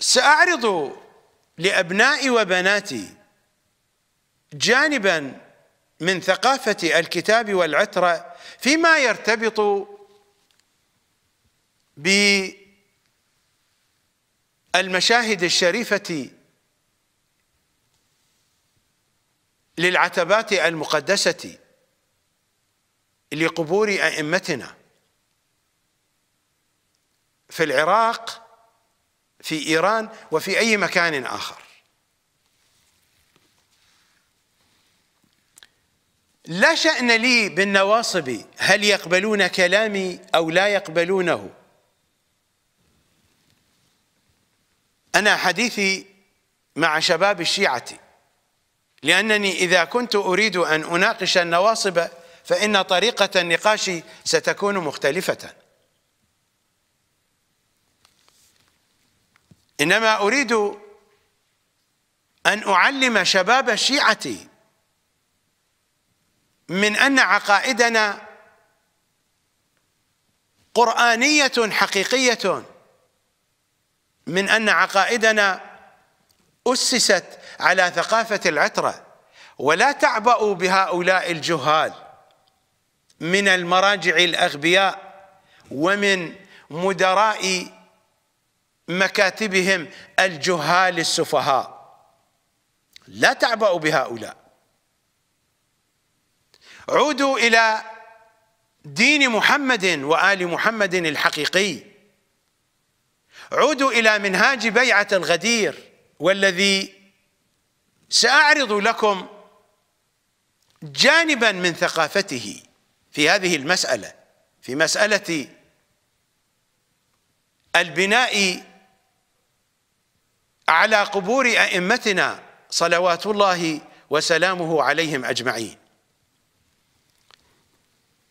سأعرض لأبنائي وبناتي جانبا من ثقافة الكتاب والعترة فيما يرتبط بالمشاهد الشريفة للعتبات المقدسة لقبور أئمتنا في العراق في إيران وفي أي مكان آخر لا شأن لي بالنواصب هل يقبلون كلامي أو لا يقبلونه أنا حديثي مع شباب الشيعة لأنني إذا كنت أريد أن أناقش النواصب فإن طريقة النقاش ستكون مختلفة إنما أريد أن أعلم شباب الشيعة من أن عقائدنا قرآنية حقيقية من أن عقائدنا أسست على ثقافة العترة ولا تعبأوا بهؤلاء الجهال من المراجع الأغبياء ومن مدراء مكاتبهم الجهال السفهاء لا تعبأوا بهؤلاء عودوا إلى دين محمد وآل محمد الحقيقي عودوا إلى منهاج بيعة الغدير والذي سأعرض لكم جانبا من ثقافته في هذه المسألة في مسألة البناء على قبور أئمتنا صلوات الله وسلامه عليهم أجمعين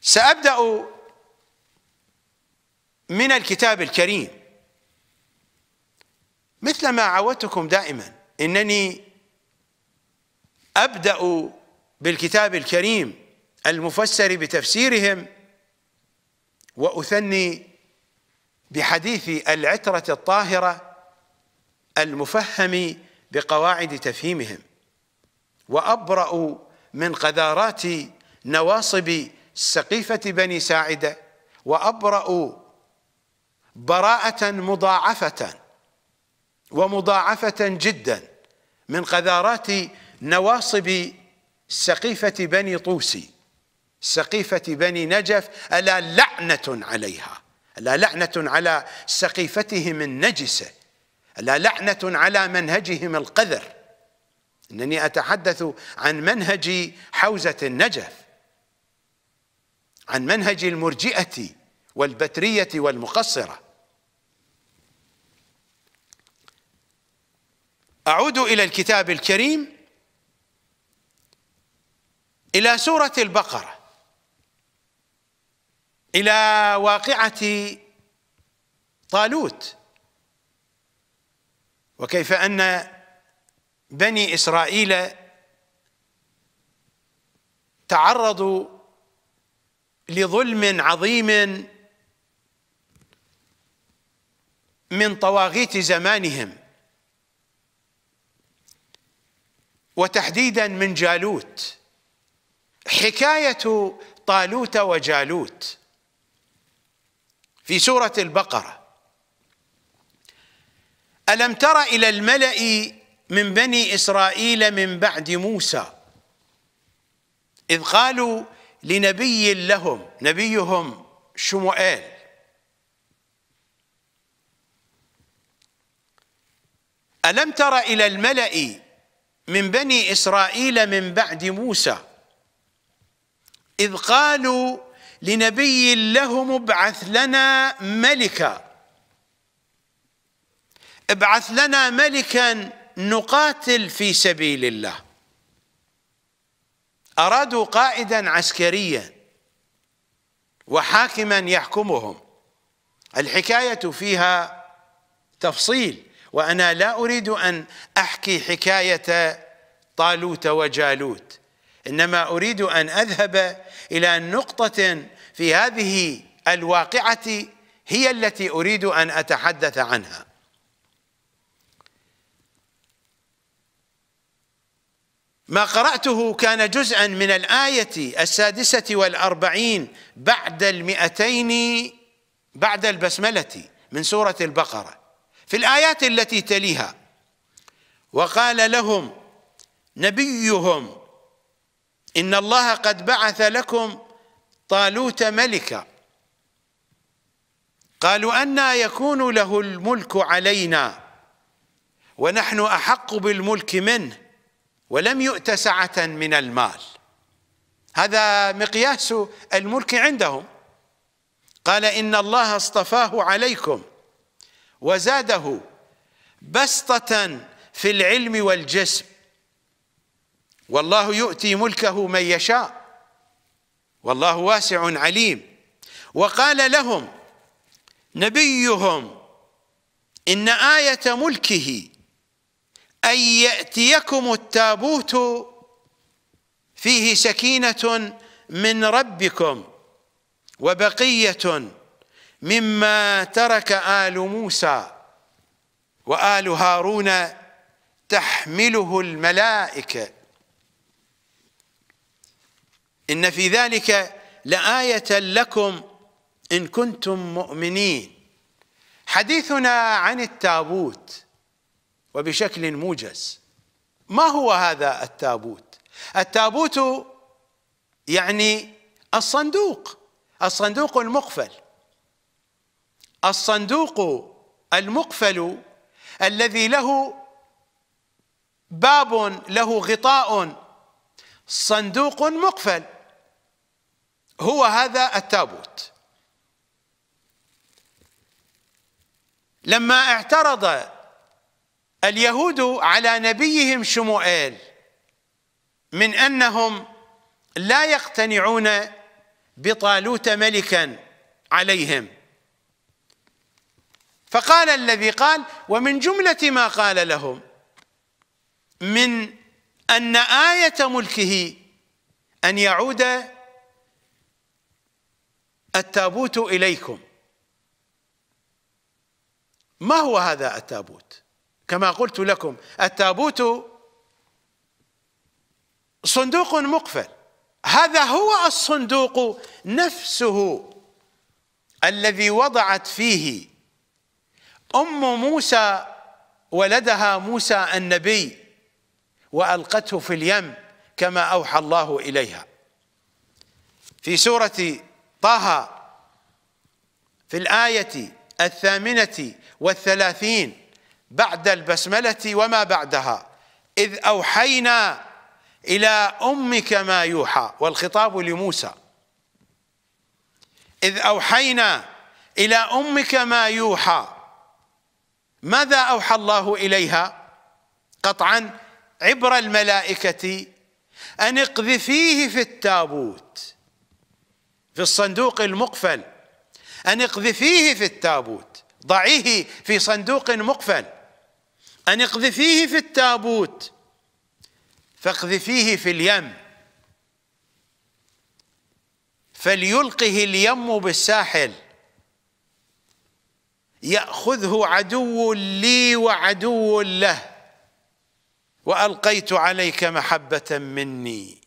سأبدأ من الكتاب الكريم مثل ما عودتكم دائما إنني أبدأ بالكتاب الكريم المفسر بتفسيرهم وأثني بحديث العترة الطاهرة المفهم بقواعد تفهيمهم وأبرأوا من قذارات نواصب سقيفة بني ساعدة وأبرأوا براءة مضاعفة ومضاعفة جدا من قذارات نواصب سقيفة بني طوسي سقيفة بني نجف ألا لعنة عليها ألا لعنة على سقيفتهم النجسة ألا لعنة على منهجهم القذر إنني أتحدث عن منهج حوزة النجف عن منهج المرجئة والبترية والمقصرة أعود إلى الكتاب الكريم إلى سورة البقرة إلى واقعة طالوت وكيف أن بني إسرائيل تعرضوا لظلم عظيم من طواغيت زمانهم وتحديدا من جالوت حكايه طالوت وجالوت في سوره البقره ألم تر إلى الملأ من بني إسرائيل من بعد موسى إذ قالوا لنبي لهم نبيهم شموئيل ألم تر إلى الملأ من بني إسرائيل من بعد موسى إذ قالوا لنبي لهم ابعث لنا ملكا ابعث لنا ملكا نقاتل في سبيل الله أرادوا قائدا عسكريا وحاكما يحكمهم الحكاية فيها تفصيل وأنا لا أريد أن أحكي حكاية طالوت وجالوت إنما أريد أن أذهب إلى نقطة في هذه الواقعة هي التي أريد أن أتحدث عنها ما قرأته كان جزءا من الآية السادسة والأربعين بعد المئتين بعد البسملة من سورة البقرة في الآيات التي تليها وقال لهم نبيهم إن الله قد بعث لكم طالوت ملكا قالوا أنى يكون له الملك علينا ونحن أحق بالملك منه ولم يؤت سعة من المال هذا مقياس الملك عندهم قال إن الله اصطفاه عليكم وزاده بسطة في العلم والجسم والله يؤتي ملكه من يشاء والله واسع عليم وقال لهم نبيهم إن آية ملكه أن يأتيكم التابوت فيه سكينة من ربكم وبقية مما ترك آل موسى وآل هارون تحمله الملائكة إن في ذلك لآية لكم إن كنتم مؤمنين حديثنا عن التابوت وبشكل موجز ما هو هذا التابوت التابوت يعني الصندوق الصندوق المقفل الصندوق المقفل الذي له باب له غطاء صندوق مقفل هو هذا التابوت لما اعترض اليهود على نبيهم شموئيل من انهم لا يقتنعون بطالوت ملكا عليهم فقال الذي قال ومن جمله ما قال لهم من ان ايه ملكه ان يعود التابوت اليكم ما هو هذا التابوت كما قلت لكم التابوت صندوق مقفل هذا هو الصندوق نفسه الذي وضعت فيه ام موسى ولدها موسى النبي والقته في اليم كما اوحى الله اليها في سوره طه في الايه الثامنه والثلاثين بعد البسملة وما بعدها إذ أوحينا إلى أمك ما يوحى والخطاب لموسى إذ أوحينا إلى أمك ما يوحى ماذا أوحى الله إليها قطعا عبر الملائكة أن اقذفيه في التابوت في الصندوق المقفل أن اقذفيه في التابوت ضعيه في صندوق مقفل أن اقذفيه في التابوت فاقذفيه في اليم فليلقه اليم بالساحل ياخذه عدو لي وعدو له والقيت عليك محبه مني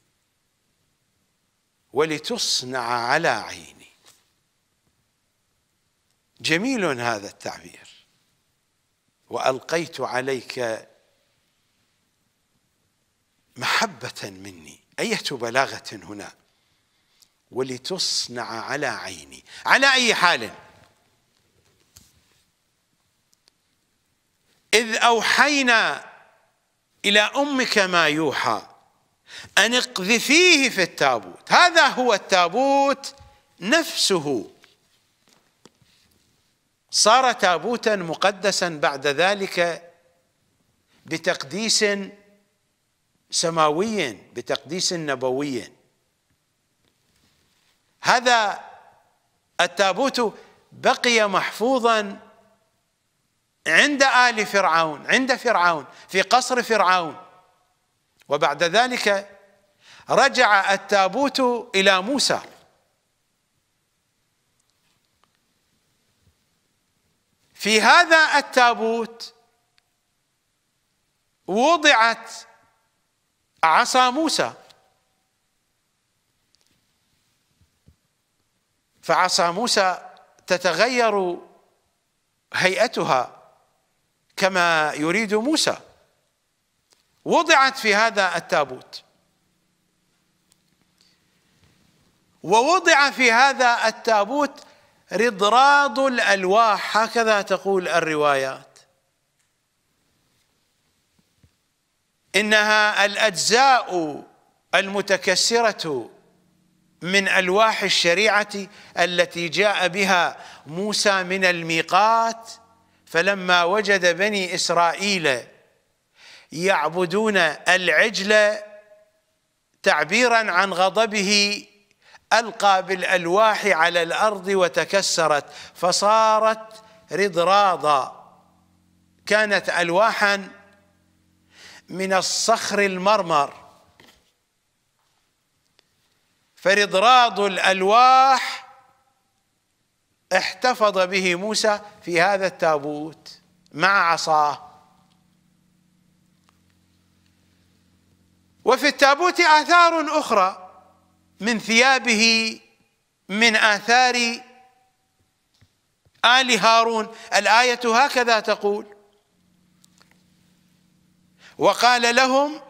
ولتصنع على عيني جميل هذا التعبير والقيت عليك محبه مني ايه بلاغه هنا ولتصنع على عيني على اي حال اذ اوحينا الى امك ما يوحى ان اقذفيه في التابوت هذا هو التابوت نفسه صار تابوتا مقدسا بعد ذلك بتقديس سماوي بتقديس نبوي هذا التابوت بقي محفوظا عند آل فرعون عند فرعون في قصر فرعون وبعد ذلك رجع التابوت إلى موسى في هذا التابوت وضعت عصا موسى فعصا موسى تتغير هيئتها كما يريد موسى وضعت في هذا التابوت ووضع في هذا التابوت رضراض الألواح هكذا تقول الروايات إنها الأجزاء المتكسرة من ألواح الشريعة التي جاء بها موسى من الميقات فلما وجد بني إسرائيل يعبدون العجل تعبيرا عن غضبه ألقى بالألواح على الأرض وتكسرت فصارت رضراضا كانت ألواحا من الصخر المرمر فرضراض الألواح احتفظ به موسى في هذا التابوت مع عصاه وفي التابوت آثار أخرى من ثيابه من آثار آل هارون الآية هكذا تقول وقال لهم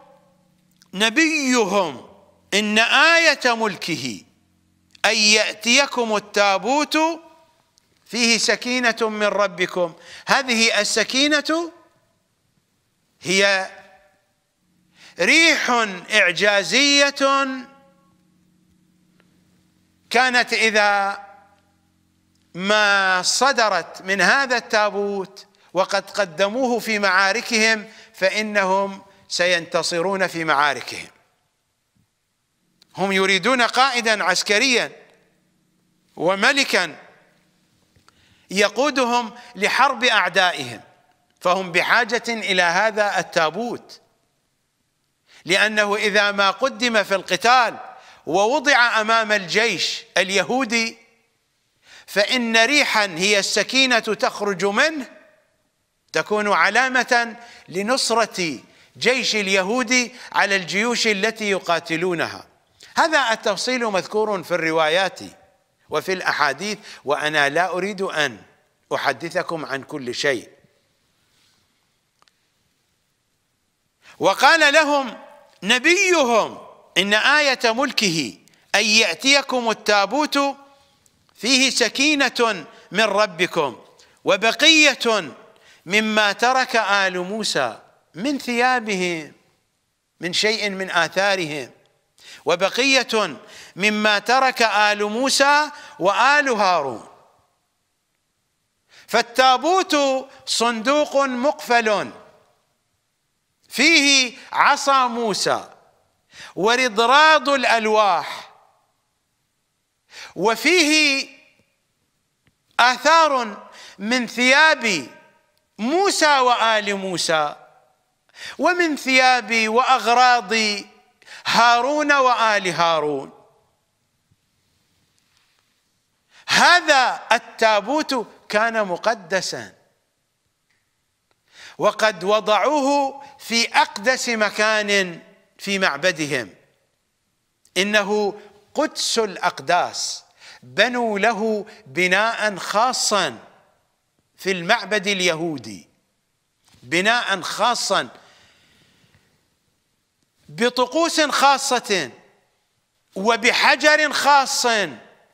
نبيهم إن آية ملكه أن يأتيكم التابوت فيه سكينة من ربكم هذه السكينة هي ريح إعجازية كانت إذا ما صدرت من هذا التابوت وقد قدموه في معاركهم فإنهم سينتصرون في معاركهم هم يريدون قائدا عسكريا وملكا يقودهم لحرب أعدائهم فهم بحاجة إلى هذا التابوت لأنه إذا ما قدم في القتال ووضع امام الجيش اليهودي فان ريحا هي السكينه تخرج منه تكون علامه لنصره جيش اليهودي على الجيوش التي يقاتلونها هذا التفصيل مذكور في الروايات وفي الاحاديث وانا لا اريد ان احدثكم عن كل شيء وقال لهم نبيهم إن آية ملكه أن يأتيكم التابوت فيه سكينة من ربكم وبقية مما ترك آل موسى من ثيابهم من شيء من آثارهم وبقية مما ترك آل موسى وآل هارون فالتابوت صندوق مقفل فيه عصا موسى ورضراض الألواح وفيه آثار من ثياب موسى وآل موسى ومن ثياب وأغراض هارون وآل هارون هذا التابوت كان مقدسا وقد وضعوه في أقدس مكان في معبدهم انه قدس الاقداس بنوا له بناء خاصا في المعبد اليهودي بناء خاصا بطقوس خاصه وبحجر خاص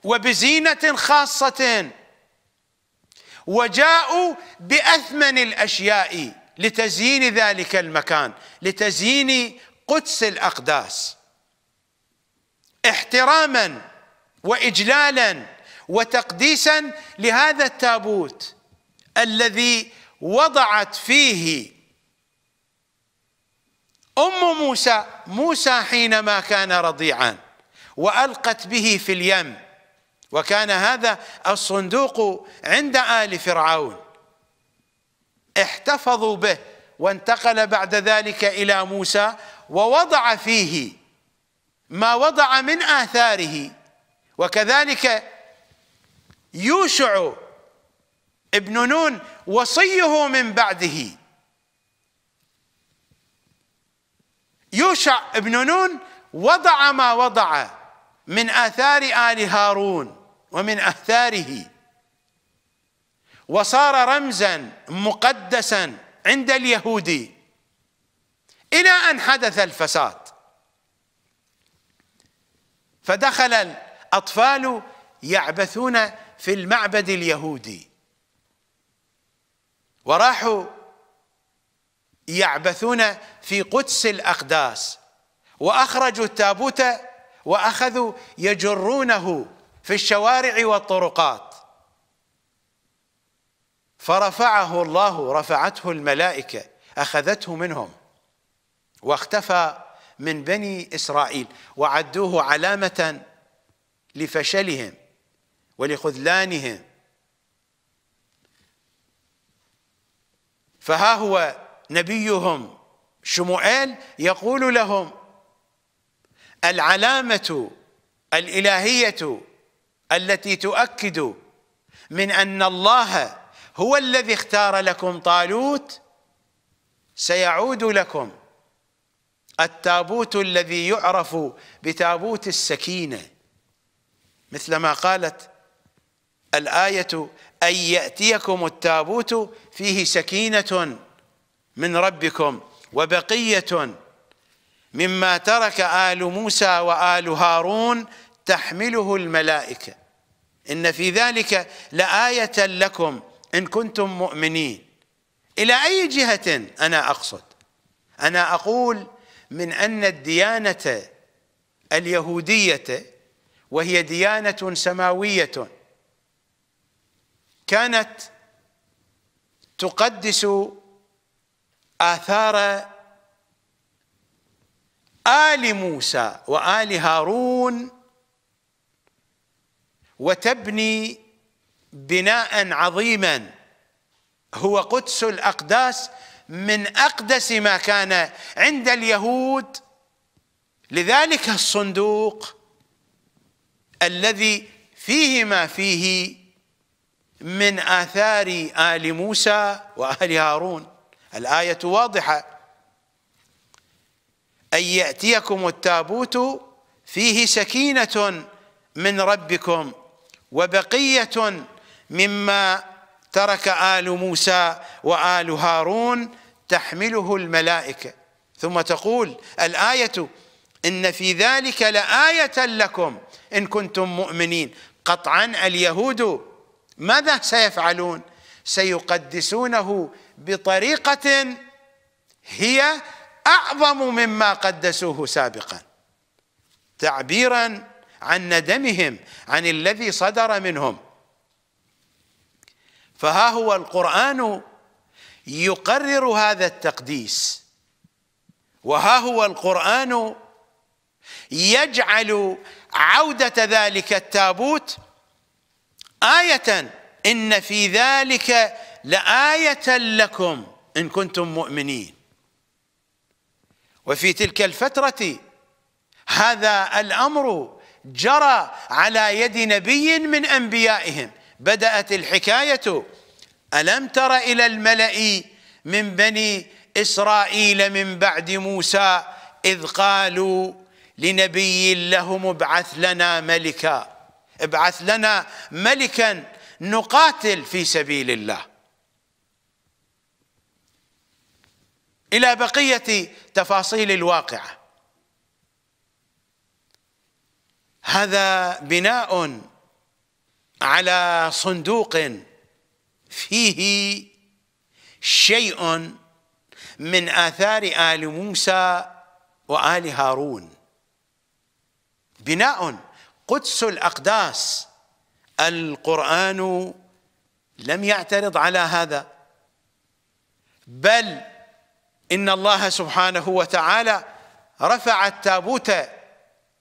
وبزينه خاصه وجاءوا باثمن الاشياء لتزيين ذلك المكان لتزيين قدس الاقداس احتراما واجلالا وتقديسا لهذا التابوت الذي وضعت فيه ام موسى موسى حينما كان رضيعا والقت به في اليم وكان هذا الصندوق عند ال فرعون احتفظوا به وانتقل بعد ذلك الى موسى ووضع فيه ما وضع من آثاره وكذلك يوشع ابن نون وصيه من بعده يوشع ابن نون وضع ما وضع من آثار آل هارون ومن آثاره وصار رمزا مقدسا عند اليهودي إلى أن حدث الفساد فدخل الأطفال يعبثون في المعبد اليهودي وراحوا يعبثون في قدس الأقداس وأخرجوا التابوت وأخذوا يجرونه في الشوارع والطرقات فرفعه الله رفعته الملائكة أخذته منهم واختفى من بني إسرائيل وعدوه علامة لفشلهم ولخذلانهم فها هو نبيهم شموئيل يقول لهم العلامة الإلهية التي تؤكد من أن الله هو الذي اختار لكم طالوت سيعود لكم التابوت الذي يعرف بتابوت السكينه مثل ما قالت الايه ان ياتيكم التابوت فيه سكينه من ربكم وبقيه مما ترك ال موسى وال هارون تحمله الملائكه ان في ذلك لايه لكم ان كنتم مؤمنين الى اي جهه انا اقصد انا اقول من أن الديانة اليهودية وهي ديانة سماوية كانت تقدس آثار آل موسى وآل هارون وتبني بناء عظيما هو قدس الأقداس من اقدس ما كان عند اليهود لذلك الصندوق الذي فيه ما فيه من آثار آل موسى وآل هارون الآية واضحة أن يأتيكم التابوت فيه سكينة من ربكم وبقية مما ترك آل موسى وآل هارون تحمله الملائكة ثم تقول الآية إن في ذلك لآية لكم إن كنتم مؤمنين قطعا اليهود ماذا سيفعلون سيقدسونه بطريقة هي أعظم مما قدسوه سابقا تعبيرا عن ندمهم عن الذي صدر منهم فها هو القرآن يقرر هذا التقديس وها هو القرآن يجعل عودة ذلك التابوت آية إن في ذلك لآية لكم إن كنتم مؤمنين وفي تلك الفترة هذا الأمر جرى على يد نبي من أنبيائهم بدأت الحكاية ألم تر إلى الملأ من بني إسرائيل من بعد موسى إذ قالوا لنبي لهم ابعث لنا ملكا ابعث لنا ملكا نقاتل في سبيل الله إلى بقية تفاصيل الواقعة هذا بناء على صندوق فيه شيء من آثار آل موسى وآل هارون بناء قدس الأقداس القرآن لم يعترض على هذا بل إن الله سبحانه وتعالى رفع التابوت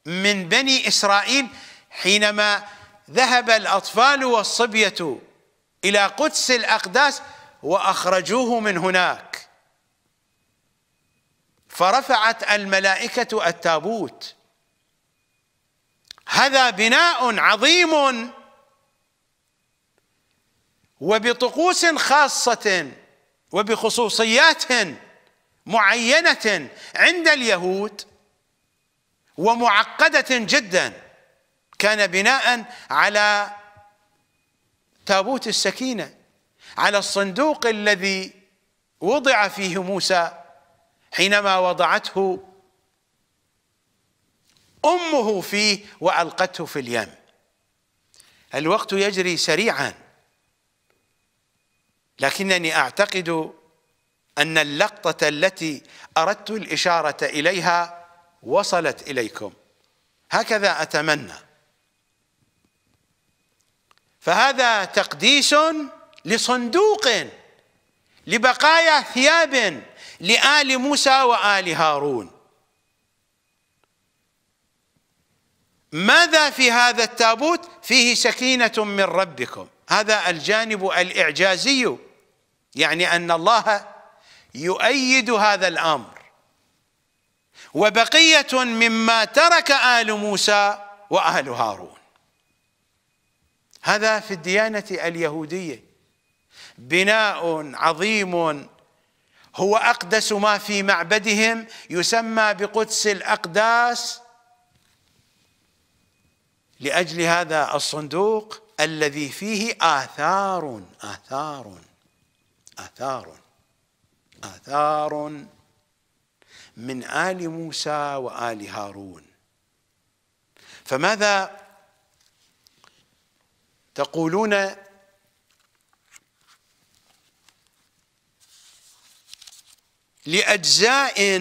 من بني إسرائيل حينما ذهب الأطفال والصبية إلى قدس الأقداس وأخرجوه من هناك فرفعت الملائكة التابوت هذا بناء عظيم وبطقوس خاصة وبخصوصيات معينة عند اليهود ومعقدة جدا كان بناء على تابوت السكينة على الصندوق الذي وضع فيه موسى حينما وضعته أمه فيه وألقته في اليم الوقت يجري سريعا لكنني أعتقد أن اللقطة التي أردت الإشارة إليها وصلت إليكم هكذا أتمنى فهذا تقديس لصندوق لبقايا ثياب لآل موسى وآل هارون ماذا في هذا التابوت فيه سكينة من ربكم هذا الجانب الإعجازي يعني أن الله يؤيد هذا الأمر وبقية مما ترك آل موسى وآل هارون هذا في الديانة اليهودية بناء عظيم هو أقدس ما في معبدهم يسمى بقدس الأقداس لأجل هذا الصندوق الذي فيه آثار آثار آثار آثار من آل موسى وآل هارون فماذا تقولون لأجزاء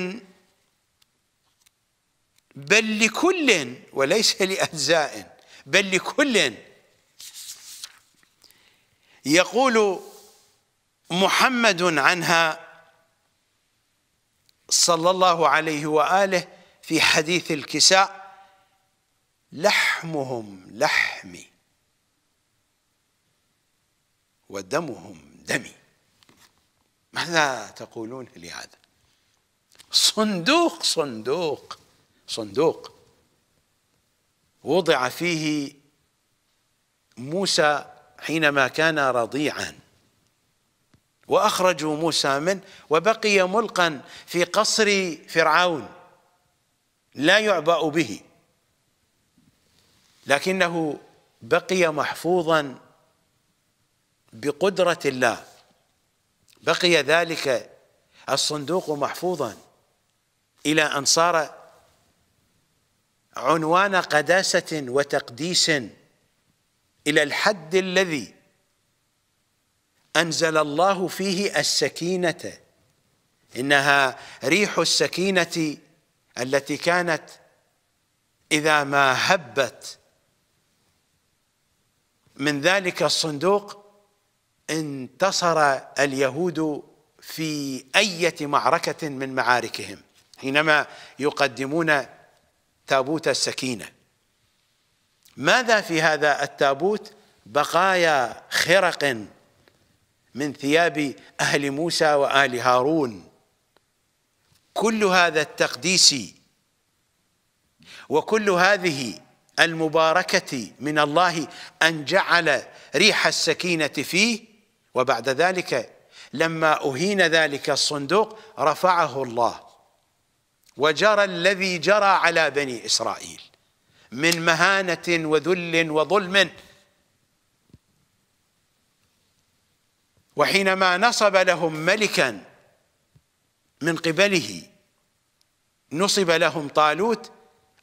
بل لكل وليس لأجزاء بل لكل يقول محمد عنها صلى الله عليه وآله في حديث الكساء لحمهم لحمي ودمهم دمي ماذا تقولون لهذا صندوق صندوق صندوق وضع فيه موسى حينما كان رضيعا واخرجوا موسى منه وبقي ملقا في قصر فرعون لا يعبأ به لكنه بقي محفوظا بقدرة الله بقي ذلك الصندوق محفوظا إلى أن صار عنوان قداسة وتقديس إلى الحد الذي أنزل الله فيه السكينة إنها ريح السكينة التي كانت إذا ما هبت من ذلك الصندوق انتصر اليهود في أية معركة من معاركهم حينما يقدمون تابوت السكينة ماذا في هذا التابوت بقايا خرق من ثياب أهل موسى وآل هارون كل هذا التقديس وكل هذه المباركة من الله أن جعل ريح السكينة فيه وبعد ذلك لما أهين ذلك الصندوق رفعه الله وجرى الذي جرى على بني إسرائيل من مهانة وذل وظلم وحينما نصب لهم ملكا من قبله نصب لهم طالوت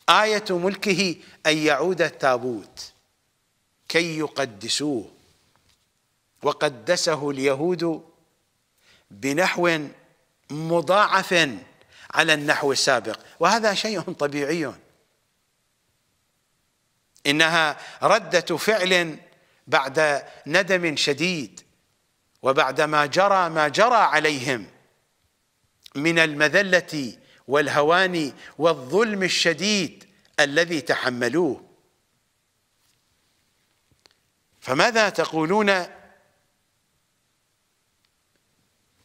آية ملكه أن يعود التابوت كي يقدسوه وقدسه اليهود بنحو مضاعف على النحو السابق وهذا شيء طبيعي إنها ردة فعل بعد ندم شديد وبعد ما جرى ما جرى عليهم من المذلة والهوان والظلم الشديد الذي تحملوه فماذا تقولون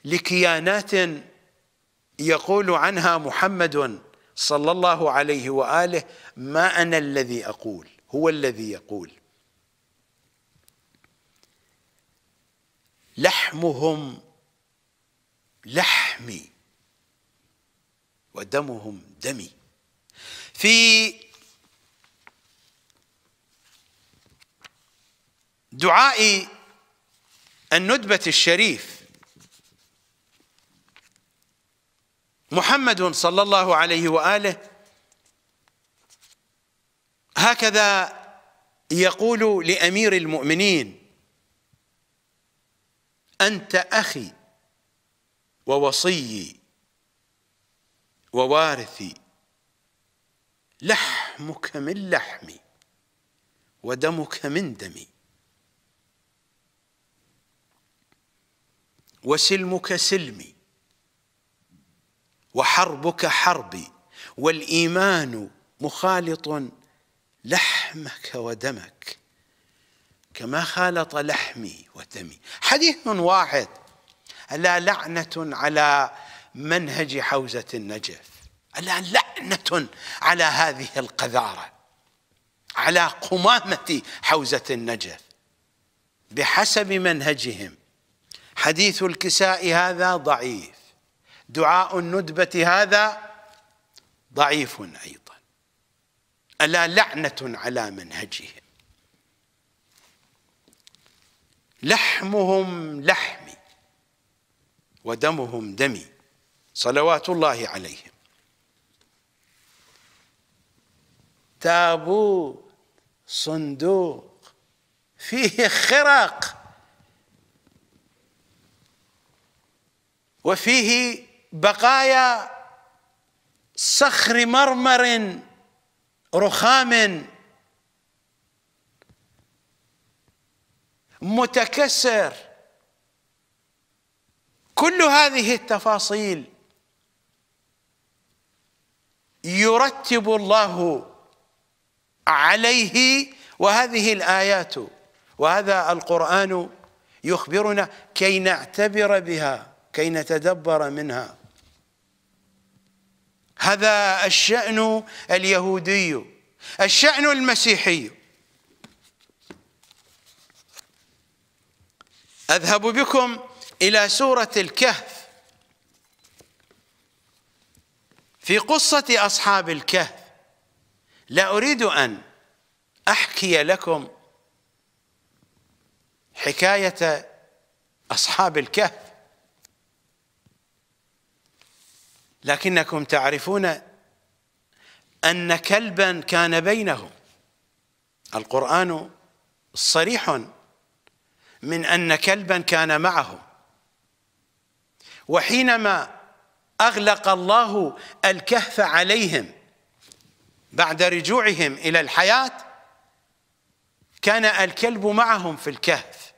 لكيانات يقول عنها محمد صلى الله عليه واله ما انا الذي اقول هو الذي يقول لحمهم لحمي ودمهم دمي في دعاء الندبه الشريف محمد صلى الله عليه واله هكذا يقول لامير المؤمنين انت اخي ووصيي ووارثي لحمك من لحمي ودمك من دمي وسلمك سلمي وحربك حربي والايمان مخالط لحمك ودمك كما خالط لحمي ودمي حديث واحد الا لعنه على منهج حوزه النجف الا لعنه على هذه القذاره على قمامه حوزه النجف بحسب منهجهم حديث الكساء هذا ضعيف دعاء الندبة هذا ضعيف أيضا ألا لعنة على منهجهم لحمهم لحمي ودمهم دمي صلوات الله عليهم تابوت صندوق فيه خرق وفيه بقايا صخر مرمر رخام متكسر كل هذه التفاصيل يرتب الله عليه وهذه الايات وهذا القران يخبرنا كي نعتبر بها كي نتدبر منها هذا الشأن اليهودي الشأن المسيحي أذهب بكم إلى سورة الكهف في قصة أصحاب الكهف لا أريد أن أحكي لكم حكاية أصحاب الكهف لكنكم تعرفون أن كلبا كان بينهم القرآن صريح من أن كلبا كان معهم وحينما أغلق الله الكهف عليهم بعد رجوعهم إلى الحياة كان الكلب معهم في الكهف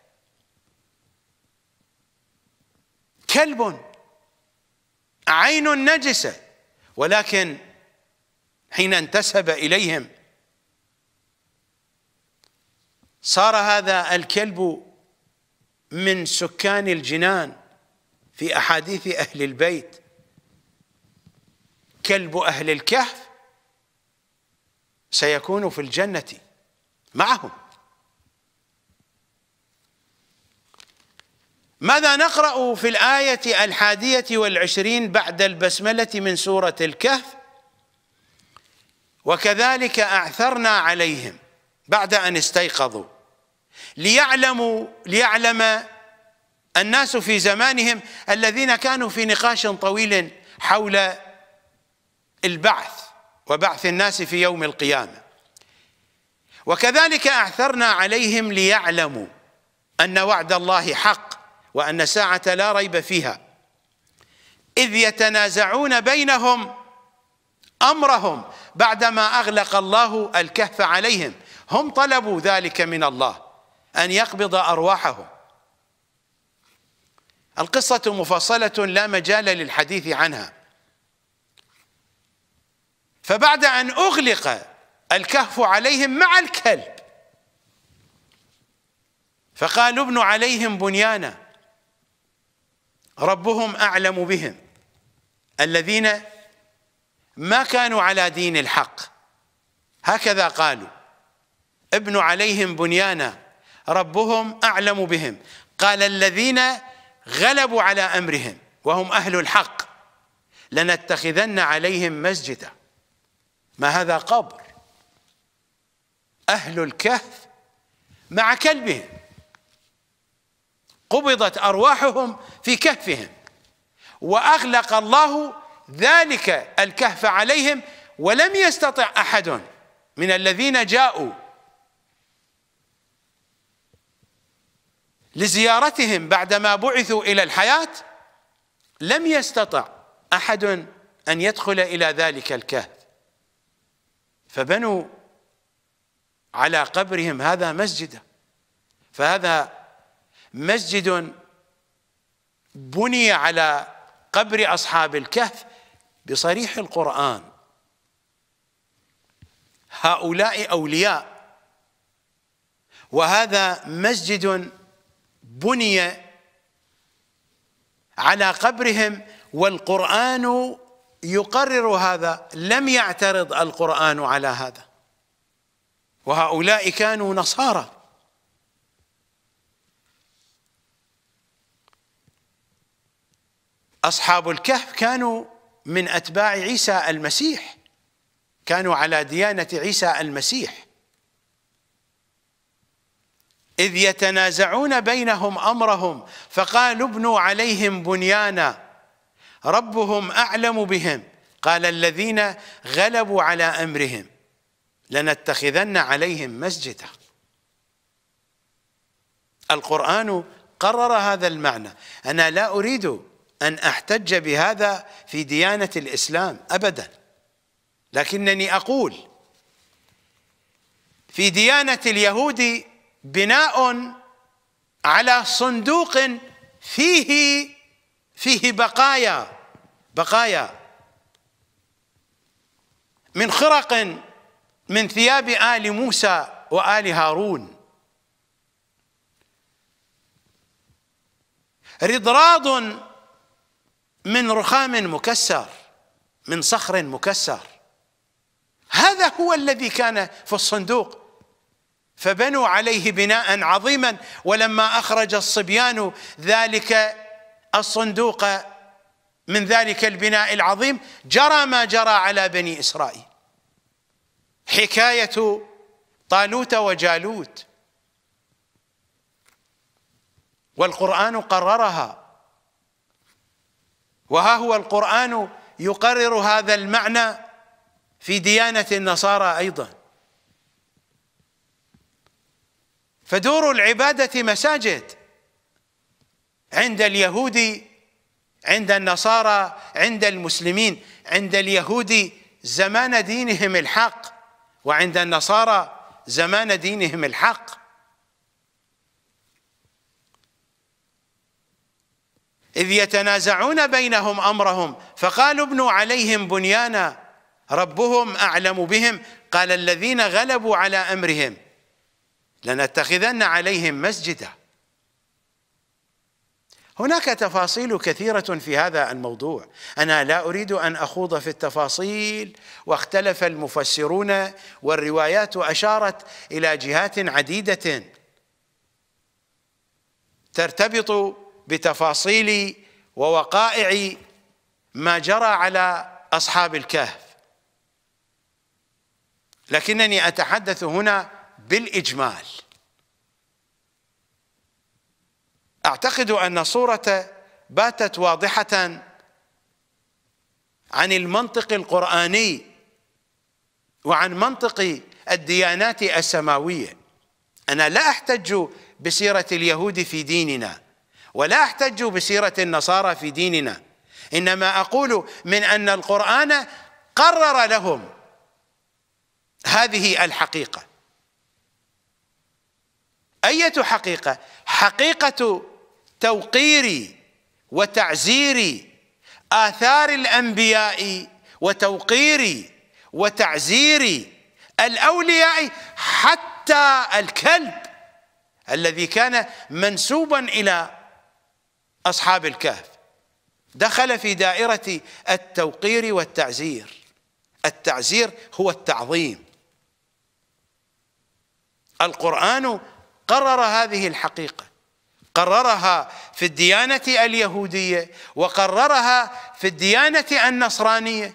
كلب عين نجسة ولكن حين انتسب إليهم صار هذا الكلب من سكان الجنان في أحاديث أهل البيت كلب أهل الكهف سيكون في الجنة معهم ماذا نقرأ في الآية الحادية والعشرين بعد البسملة من سورة الكهف وكذلك أعثرنا عليهم بعد أن استيقظوا ليعلموا ليعلم الناس في زمانهم الذين كانوا في نقاش طويل حول البعث وبعث الناس في يوم القيامة وكذلك أعثرنا عليهم ليعلموا أن وعد الله حق وأن ساعة لا ريب فيها إذ يتنازعون بينهم أمرهم بعدما أغلق الله الكهف عليهم هم طلبوا ذلك من الله أن يقبض أرواحهم القصة مفصلة لا مجال للحديث عنها فبعد أن أغلق الكهف عليهم مع الكلب فقالوا ابن عليهم بنيانا ربهم أعلم بهم الذين ما كانوا على دين الحق هكذا قالوا ابن عليهم بنيانا ربهم أعلم بهم قال الذين غلبوا على أمرهم وهم أهل الحق لنتخذن عليهم مسجدا ما هذا قبر أهل الكهف مع كلبهم قبضت أرواحهم في كهفهم وأغلق الله ذلك الكهف عليهم ولم يستطع أحد من الذين جاءوا لزيارتهم بعدما بعثوا إلى الحياة لم يستطع أحد أن يدخل إلى ذلك الكهف فبنوا على قبرهم هذا مسجدا فهذا مسجد بني على قبر أصحاب الكهف بصريح القرآن هؤلاء أولياء وهذا مسجد بني على قبرهم والقرآن يقرر هذا لم يعترض القرآن على هذا وهؤلاء كانوا نصارى أصحاب الكهف كانوا من أتباع عيسى المسيح كانوا على ديانة عيسى المسيح إذ يتنازعون بينهم أمرهم فقالوا ابنوا عليهم بنيانا ربهم أعلم بهم قال الذين غلبوا على أمرهم لنتخذن عليهم مسجدا القرآن قرر هذا المعنى أنا لا أريد أن أحتج بهذا في ديانة الإسلام أبدا لكنني أقول في ديانة اليهود بناء على صندوق فيه فيه بقايا بقايا من خرق من ثياب آل موسى وآل هارون رضراض من رخام مكسر من صخر مكسر هذا هو الذي كان في الصندوق فبنوا عليه بناء عظيما ولما اخرج الصبيان ذلك الصندوق من ذلك البناء العظيم جرى ما جرى على بني اسرائيل حكايه طالوت وجالوت والقران قررها وها هو القرآن يقرر هذا المعنى في ديانة النصارى أيضا فدور العبادة مساجد عند اليهود عند النصارى عند المسلمين عند اليهود زمان دينهم الحق وعند النصارى زمان دينهم الحق إذ يتنازعون بينهم أمرهم فقالوا ابنوا عليهم بنيانا ربهم أعلم بهم قال الذين غلبوا على أمرهم لنتخذن عليهم مسجدا هناك تفاصيل كثيرة في هذا الموضوع أنا لا أريد أن أخوض في التفاصيل واختلف المفسرون والروايات أشارت إلى جهات عديدة ترتبط بتفاصيل ووقائع ما جرى على أصحاب الكهف لكنني أتحدث هنا بالإجمال أعتقد أن صورة باتت واضحة عن المنطق القرآني وعن منطق الديانات السماوية أنا لا أحتج بسيرة اليهود في ديننا ولا أحتج بسيرة النصارى في ديننا إنما أقول من أن القرآن قرر لهم هذه الحقيقة أية حقيقة حقيقة توقير وتعزير آثار الأنبياء وتوقير وتعزير الأولياء حتى الكلب الذي كان منسوبا إلى أصحاب الكهف دخل في دائرة التوقير والتعزير التعزير هو التعظيم القرآن قرر هذه الحقيقة قررها في الديانة اليهودية وقررها في الديانة النصرانية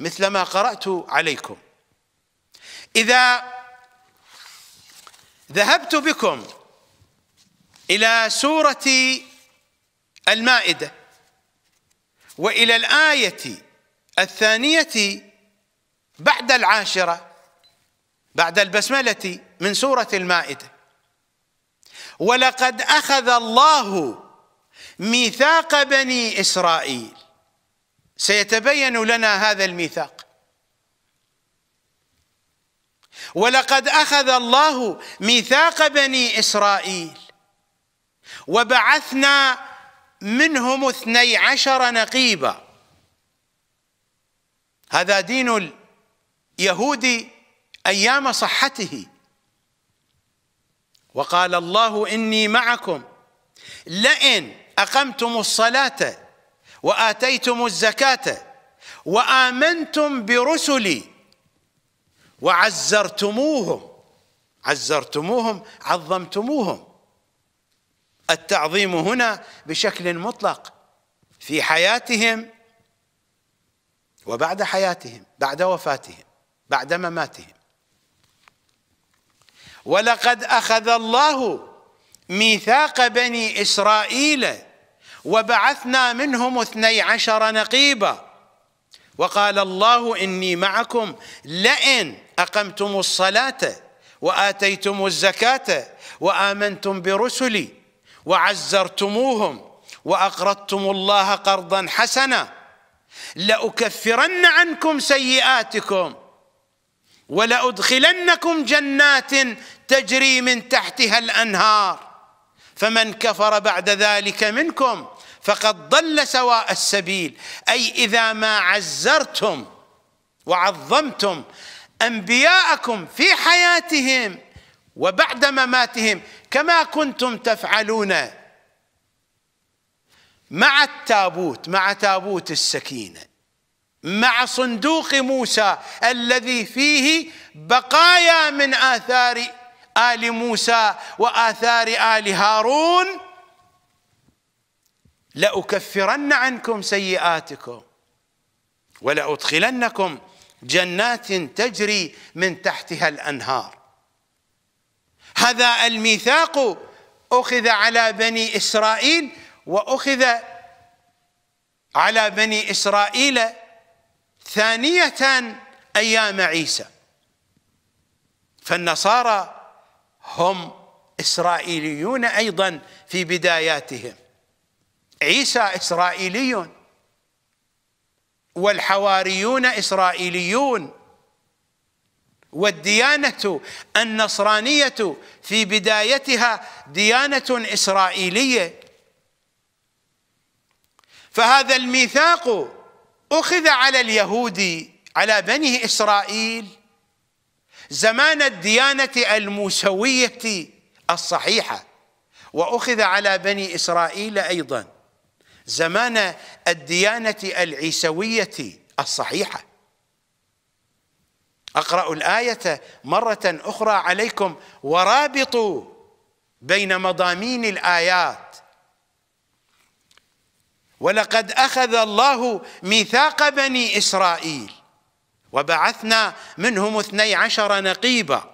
مثل ما قرأت عليكم إذا ذهبت بكم إلى سورة المائدة وإلى الآية الثانية بعد العاشرة بعد البسملة من سورة المائدة ولقد أخذ الله ميثاق بني إسرائيل سيتبين لنا هذا الميثاق ولقد أخذ الله ميثاق بني إسرائيل وبعثنا منهم اثني عشر نقيبا هذا دين اليهود أيام صحته وقال الله إني معكم لئن أقمتم الصلاة وآتيتم الزكاة وآمنتم برسلي وعزرتموهم عزرتموهم عظمتموهم التعظيم هنا بشكل مطلق في حياتهم وبعد حياتهم بعد وفاتهم بعد مماتهم ولقد اخذ الله ميثاق بني اسرائيل وبعثنا منهم اثني عشر نقيبا وقال الله اني معكم لئن اقمتم الصلاه واتيتم الزكاه وامنتم برسلي وعزرتموهم واقرضتم الله قرضا حسنا لأكفرن عنكم سيئاتكم ولأدخلنكم جنات تجري من تحتها الأنهار فمن كفر بعد ذلك منكم فقد ضل سواء السبيل أي إذا ما عزرتم وعظمتم أنبياءكم في حياتهم وبعد مماتهم كما كنتم تفعلون مع التابوت مع تابوت السكينه مع صندوق موسى الذي فيه بقايا من اثار ال موسى واثار ال هارون لاكفرن عنكم سيئاتكم ولادخلنكم جنات تجري من تحتها الانهار هذا الميثاق أخذ على بني إسرائيل وأخذ على بني إسرائيل ثانية أيام عيسى فالنصارى هم إسرائيليون أيضا في بداياتهم عيسى إسرائيلي والحواريون إسرائيليون والديانة النصرانية في بدايتها ديانة إسرائيلية فهذا الميثاق أخذ على اليهود على بني إسرائيل زمان الديانة الموسوية الصحيحة وأخذ على بني إسرائيل أيضا زمان الديانة العيسوية الصحيحة اقرا الايه مره اخرى عليكم ورابطوا بين مضامين الايات ولقد اخذ الله ميثاق بني اسرائيل وبعثنا منهم اثني عشر نقيبا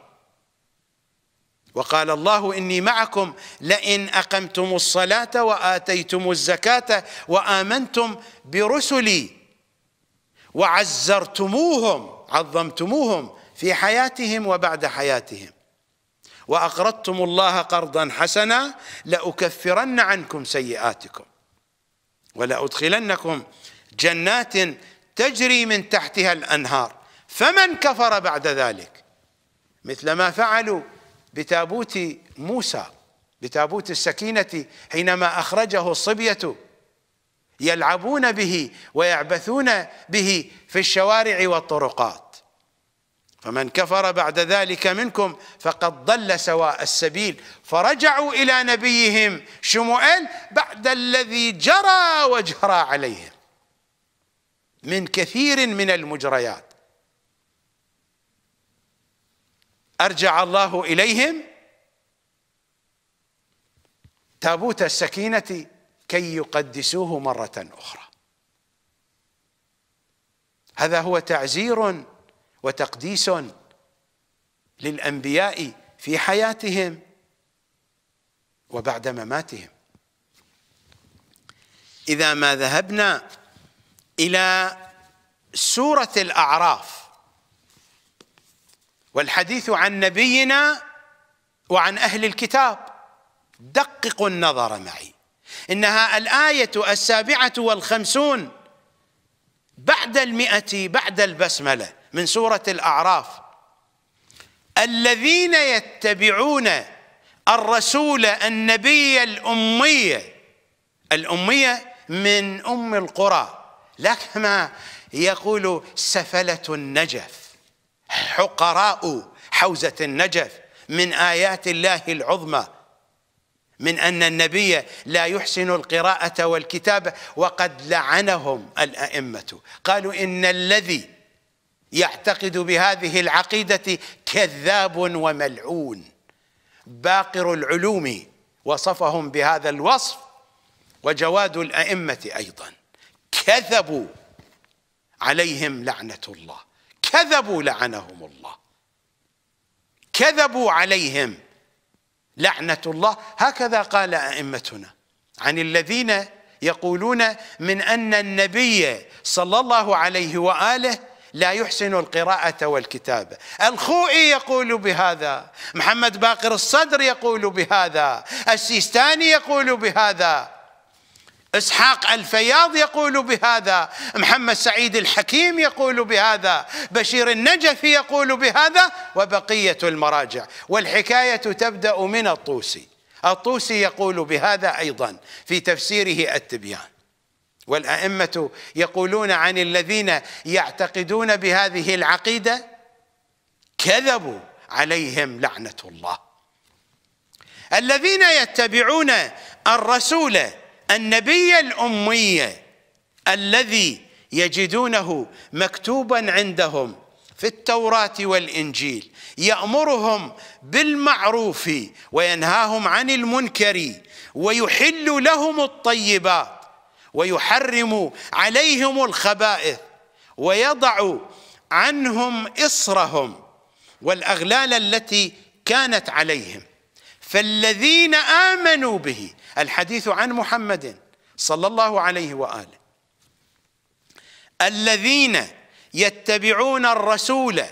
وقال الله اني معكم لئن اقمتم الصلاه واتيتم الزكاه وامنتم برسلي وعزرتموهم عظمتموهم في حياتهم وبعد حياتهم وأقرضتم الله قرضا حسنا لأكفرن عنكم سيئاتكم ولأدخلنكم جنات تجري من تحتها الأنهار فمن كفر بعد ذلك مثل ما فعلوا بتابوت موسى بتابوت السكينة حينما أخرجه الصبية يلعبون به ويعبثون به في الشوارع والطرقات فمن كفر بعد ذلك منكم فقد ضل سواء السبيل فرجعوا إلى نبيهم شموئيل بعد الذي جرى وجرى عليهم من كثير من المجريات أرجع الله إليهم تابوت السكينة كي يقدسوه مرة أخرى هذا هو تعزير وتقديس للأنبياء في حياتهم وبعد مماتهم إذا ما ذهبنا إلى سورة الأعراف والحديث عن نبينا وعن أهل الكتاب دققوا النظر معي إنها الآية السابعة والخمسون بعد المئة بعد البسملة من سورة الأعراف الذين يتبعون الرسول النبي الأمية الأمية من أم القرى لا كما يقول سفلة النجف حقراء حوزة النجف من آيات الله العظمى من أن النبي لا يحسن القراءة والكتابة وقد لعنهم الأئمة قالوا إن الذي يعتقد بهذه العقيدة كذاب وملعون باقر العلوم وصفهم بهذا الوصف وجواد الأئمة أيضا كذبوا عليهم لعنة الله كذبوا لعنهم الله كذبوا عليهم لعنة الله هكذا قال أئمتنا عن الذين يقولون من أن النبي صلى الله عليه وآله لا يحسن القراءة والكتابة الخوئي يقول بهذا محمد باقر الصدر يقول بهذا السيستاني يقول بهذا اسحاق الفياض يقول بهذا محمد سعيد الحكيم يقول بهذا بشير النجفي يقول بهذا وبقيه المراجع والحكايه تبدا من الطوسي الطوسي يقول بهذا ايضا في تفسيره التبيان والائمه يقولون عن الذين يعتقدون بهذه العقيده كذبوا عليهم لعنه الله الذين يتبعون الرسول النبي الأمية الذي يجدونه مكتوبا عندهم في التوراة والإنجيل يأمرهم بالمعروف وينهاهم عن المنكر ويحل لهم الطيبات ويحرم عليهم الخبائث ويضع عنهم إصرهم والأغلال التي كانت عليهم فالذين آمنوا به الحديث عن محمد صلى الله عليه واله الذين يتبعون الرسول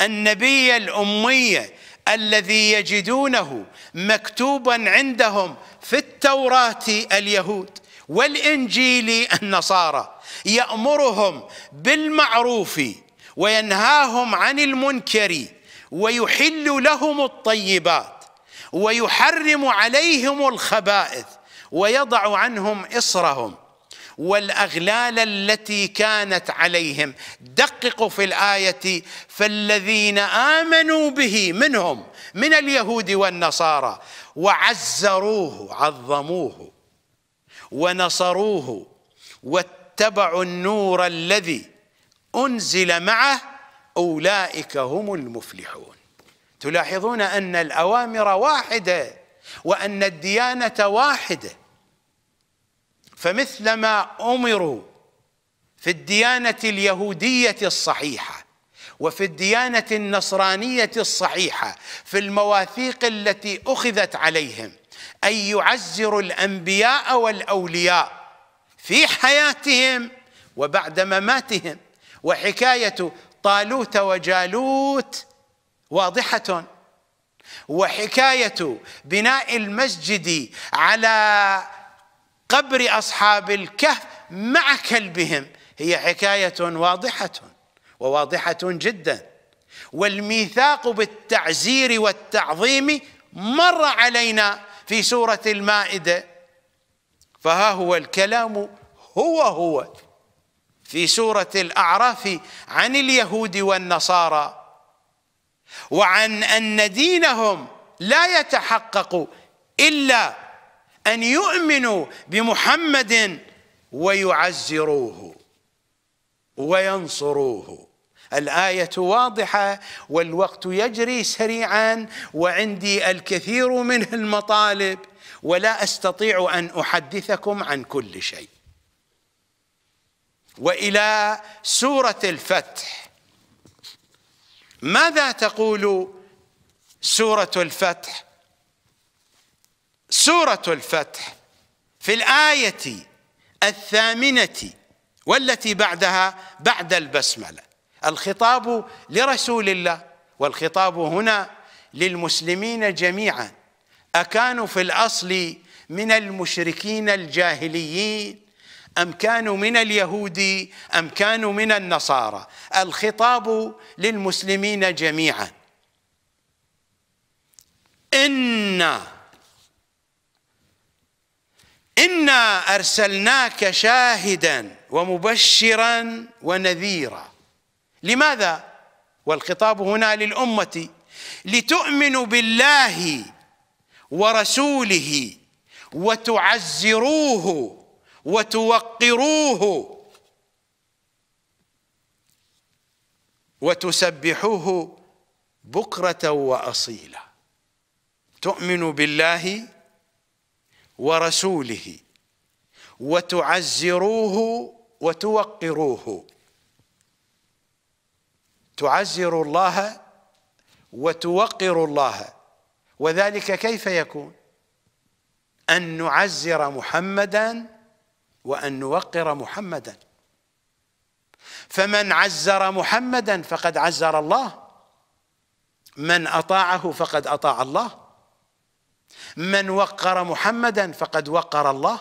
النبي الامي الذي يجدونه مكتوبا عندهم في التوراه اليهود والانجيل النصارى يامرهم بالمعروف وينهاهم عن المنكر ويحل لهم الطيبات ويحرم عليهم الخبائث ويضع عنهم اصرهم والاغلال التي كانت عليهم دققوا في الايه فالذين امنوا به منهم من اليهود والنصارى وعزروه عظموه ونصروه واتبعوا النور الذي انزل معه اولئك هم المفلحون تلاحظون ان الاوامر واحده وان الديانه واحده فمثلما امروا في الديانه اليهوديه الصحيحه وفي الديانه النصرانيه الصحيحه في المواثيق التي اخذت عليهم ان يعزروا الانبياء والاولياء في حياتهم وبعد مماتهم وحكايه طالوت وجالوت واضحة وحكاية بناء المسجد على قبر أصحاب الكهف مع كلبهم هي حكاية واضحة وواضحة جدا والميثاق بالتعزير والتعظيم مر علينا في سورة المائدة فها هو الكلام هو هو في سورة الأعراف عن اليهود والنصارى وعن ان دينهم لا يتحقق الا ان يؤمنوا بمحمد ويعزروه وينصروه الايه واضحه والوقت يجري سريعا وعندي الكثير من المطالب ولا استطيع ان احدثكم عن كل شيء والى سوره الفتح ماذا تقول سورة الفتح سورة الفتح في الآية الثامنة والتي بعدها بعد البسملة الخطاب لرسول الله والخطاب هنا للمسلمين جميعا أكانوا في الأصل من المشركين الجاهليين أم كانوا من اليهود أم كانوا من النصارى الخطاب للمسلمين جميعا إنا إنا أرسلناك شاهدا ومبشرا ونذيرا لماذا؟ والخطاب هنا للأمة لتؤمنوا بالله ورسوله وتعزروه وتوقروه وتسبحوه بكره واصيلا تؤمن بالله ورسوله وتعزروه وتوقروه تعزر الله وتوقر الله وذلك كيف يكون ان نعزر محمدا وأن نوقر محمدا فمن عزر محمدا فقد عزر الله من أطاعه فقد أطاع الله من وقر محمدا فقد وقر الله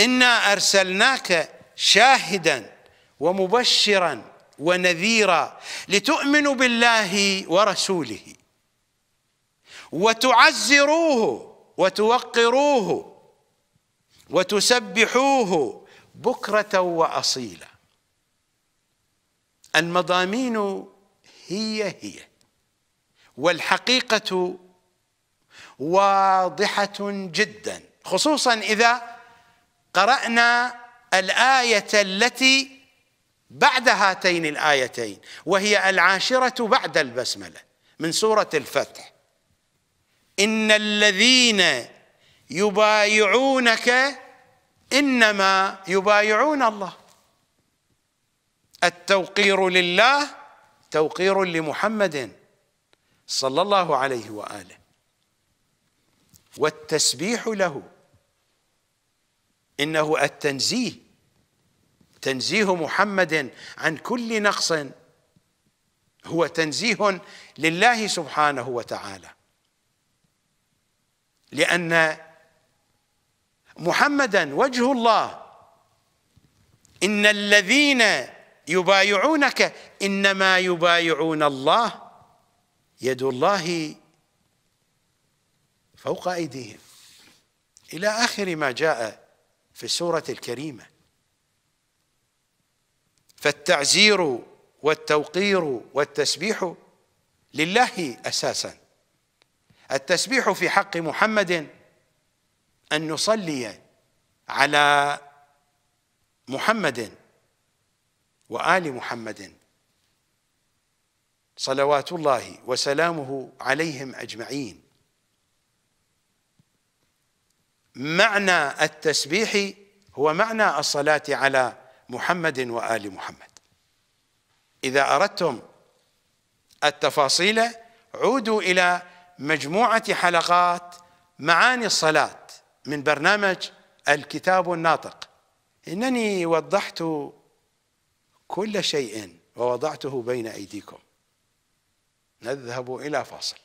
إنا أرسلناك شاهدا ومبشرا ونذيرا لتؤمنوا بالله ورسوله وتعزروه وتوقروه وتسبحوه بكرة وأصيلا المضامين هي هي والحقيقة واضحة جدا خصوصا إذا قرأنا الآية التي بعد هاتين الآيتين وهي العاشرة بعد البسملة من سورة الفتح إن الذين يبايعونك انما يبايعون الله التوقير لله توقير لمحمد صلى الله عليه واله والتسبيح له انه التنزيه تنزيه محمد عن كل نقص هو تنزيه لله سبحانه وتعالى لان محمدا وجه الله إن الذين يبايعونك إنما يبايعون الله يد الله فوق أيديهم إلى آخر ما جاء في السورة الكريمة فالتعزير والتوقير والتسبيح لله أساسا التسبيح في حق محمد أن نصلي على محمد وآل محمد صلوات الله وسلامه عليهم أجمعين معنى التسبيح هو معنى الصلاة على محمد وآل محمد إذا أردتم التفاصيل عودوا إلى مجموعة حلقات معاني الصلاة من برنامج الكتاب الناطق انني وضحت كل شيء ووضعته بين ايديكم نذهب الى فاصل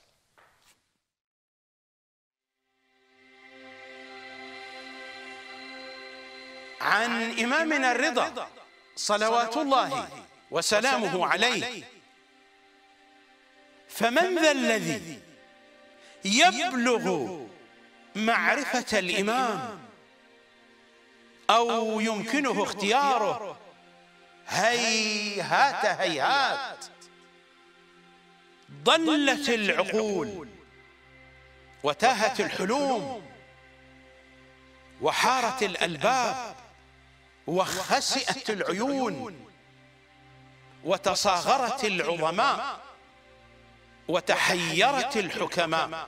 عن امامنا الرضا صلوات الله وسلامه عليه فمن ذا الذي يبلغ معرفة الإمام أو يمكنه اختياره هيهات هيهات ضلت العقول وتاهت الحلوم وحارت الألباب وخسئت العيون وتصاغرت العظماء وتحيرت الحكماء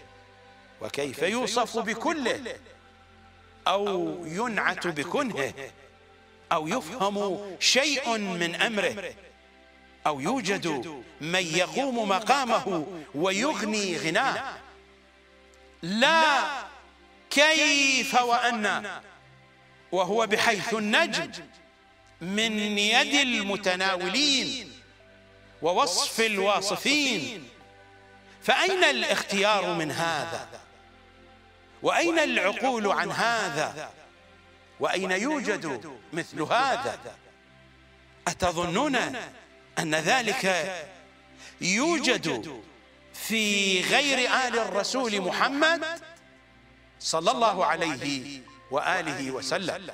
وكيف يوصف بكله أو ينعت بكنهه أو يفهم شيء من أمره أو يوجد من يقوم مقامه ويغني غناه لا كيف وأن وهو بحيث النجم من يد المتناولين ووصف الواصفين فأين الاختيار من هذا وأين العقول عن هذا وأين يوجد مثل هذا أتظنون أن ذلك يوجد في غير آل الرسول محمد صلى الله عليه وآله وسلم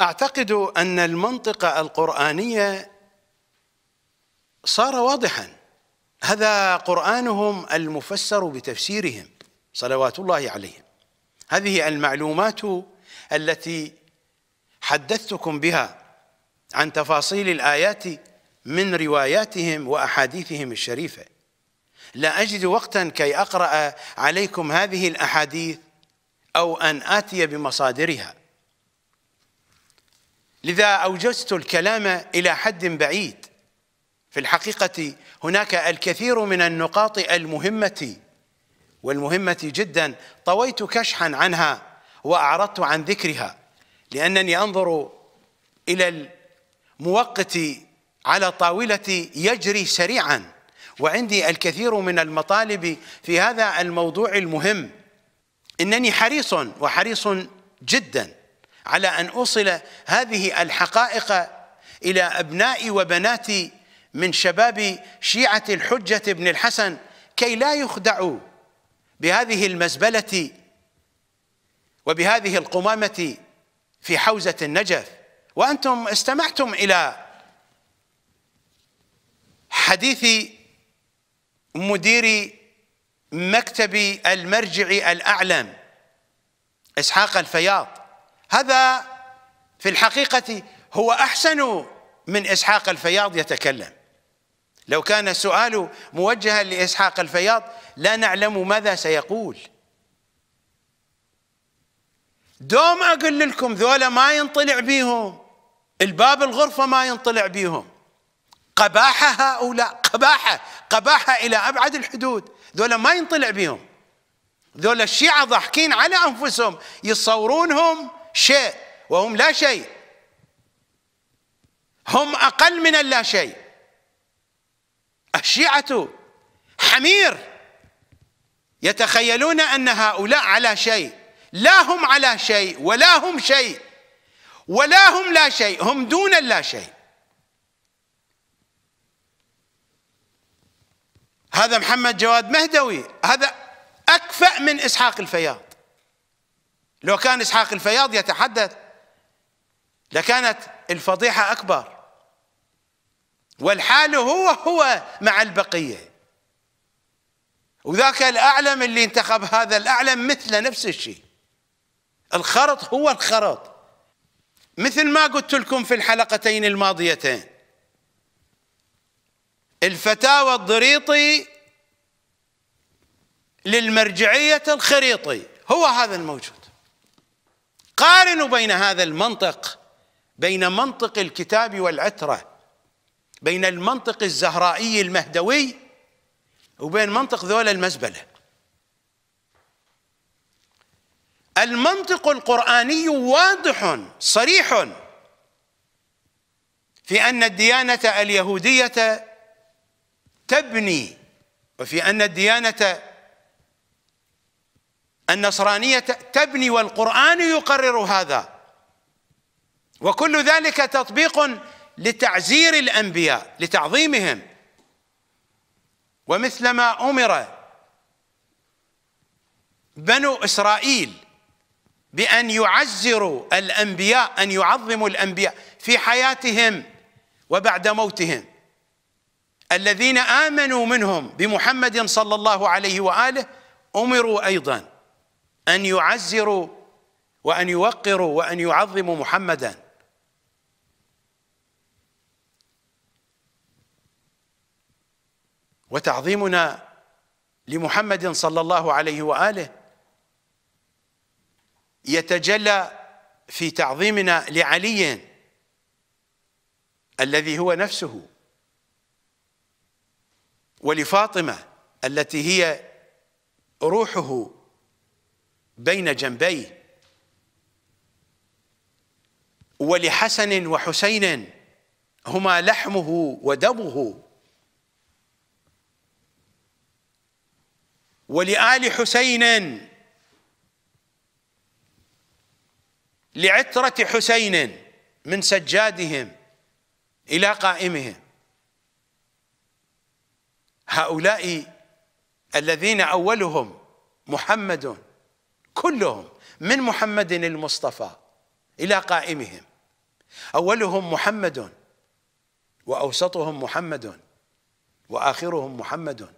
أعتقد أن المنطقة القرآنية صار واضحا هذا قرآنهم المفسر بتفسيرهم صلوات الله عليهم هذه المعلومات التي حدثتكم بها عن تفاصيل الآيات من رواياتهم وأحاديثهم الشريفة لا أجد وقتا كي أقرأ عليكم هذه الأحاديث أو أن آتي بمصادرها لذا أوجزت الكلام إلى حد بعيد في الحقيقة هناك الكثير من النقاط المهمة والمهمة جدا طويت كشحا عنها وأعرضت عن ذكرها لأنني أنظر إلى الموقت على طاولتي يجري سريعا وعندي الكثير من المطالب في هذا الموضوع المهم إنني حريص وحريص جدا على أن أوصل هذه الحقائق إلى أبنائي وبناتي من شباب شيعة الحجة بن الحسن كي لا يخدعوا بهذه المزبلة وبهذه القمامة في حوزة النجف وأنتم استمعتم إلى حديث مدير مكتب المرجع الأعلم إسحاق الفياض هذا في الحقيقة هو أحسن من إسحاق الفياض يتكلم لو كان السؤال موجها لإسحاق الفياض لا نعلم ماذا سيقول دوم أقول لكم ذولا ما ينطلع بيهم الباب الغرفة ما ينطلع بيهم قباحة هؤلاء قباحة قباحة إلى أبعد الحدود ذولا ما ينطلع بيهم ذولا الشيعة ضاحكين على أنفسهم يصورونهم شيء وهم لا شيء هم أقل من اللا شيء الشيعة حمير يتخيلون أن هؤلاء على شيء لا هم على شيء ولا هم شيء ولا هم لا شيء هم دون اللا شيء هذا محمد جواد مهدوي هذا أكفأ من إسحاق الفياض لو كان إسحاق الفياض يتحدث لكانت الفضيحة أكبر والحال هو هو مع البقية وذاك الأعلم اللي انتخب هذا الأعلم مثله نفس الشيء الخرط هو الخرط مثل ما قلت لكم في الحلقتين الماضيتين الفتاوى الضريطي للمرجعية الخريطي هو هذا الموجود قارنوا بين هذا المنطق بين منطق الكتاب والعتره بين المنطق الزهرائي المهدوي وبين منطق ذولا المزبله المنطق القراني واضح صريح في ان الديانه اليهوديه تبني وفي ان الديانه النصرانيه تبني والقران يقرر هذا وكل ذلك تطبيق لتعزير الانبياء لتعظيمهم ومثلما امر بنو اسرائيل بان يعزروا الانبياء ان يعظموا الانبياء في حياتهم وبعد موتهم الذين امنوا منهم بمحمد صلى الله عليه واله امروا ايضا ان يعزروا وان يوقروا وان يعظموا محمدا وتعظيمنا لمحمد صلى الله عليه واله يتجلى في تعظيمنا لعلي الذي هو نفسه ولفاطمه التي هي روحه بين جنبيه ولحسن وحسين هما لحمه ودمه ولآل حسين لعترة حسين من سجادهم إلى قائمهم هؤلاء الذين أولهم محمد كلهم من محمد المصطفى إلى قائمهم أولهم محمد وأوسطهم محمد وآخرهم محمد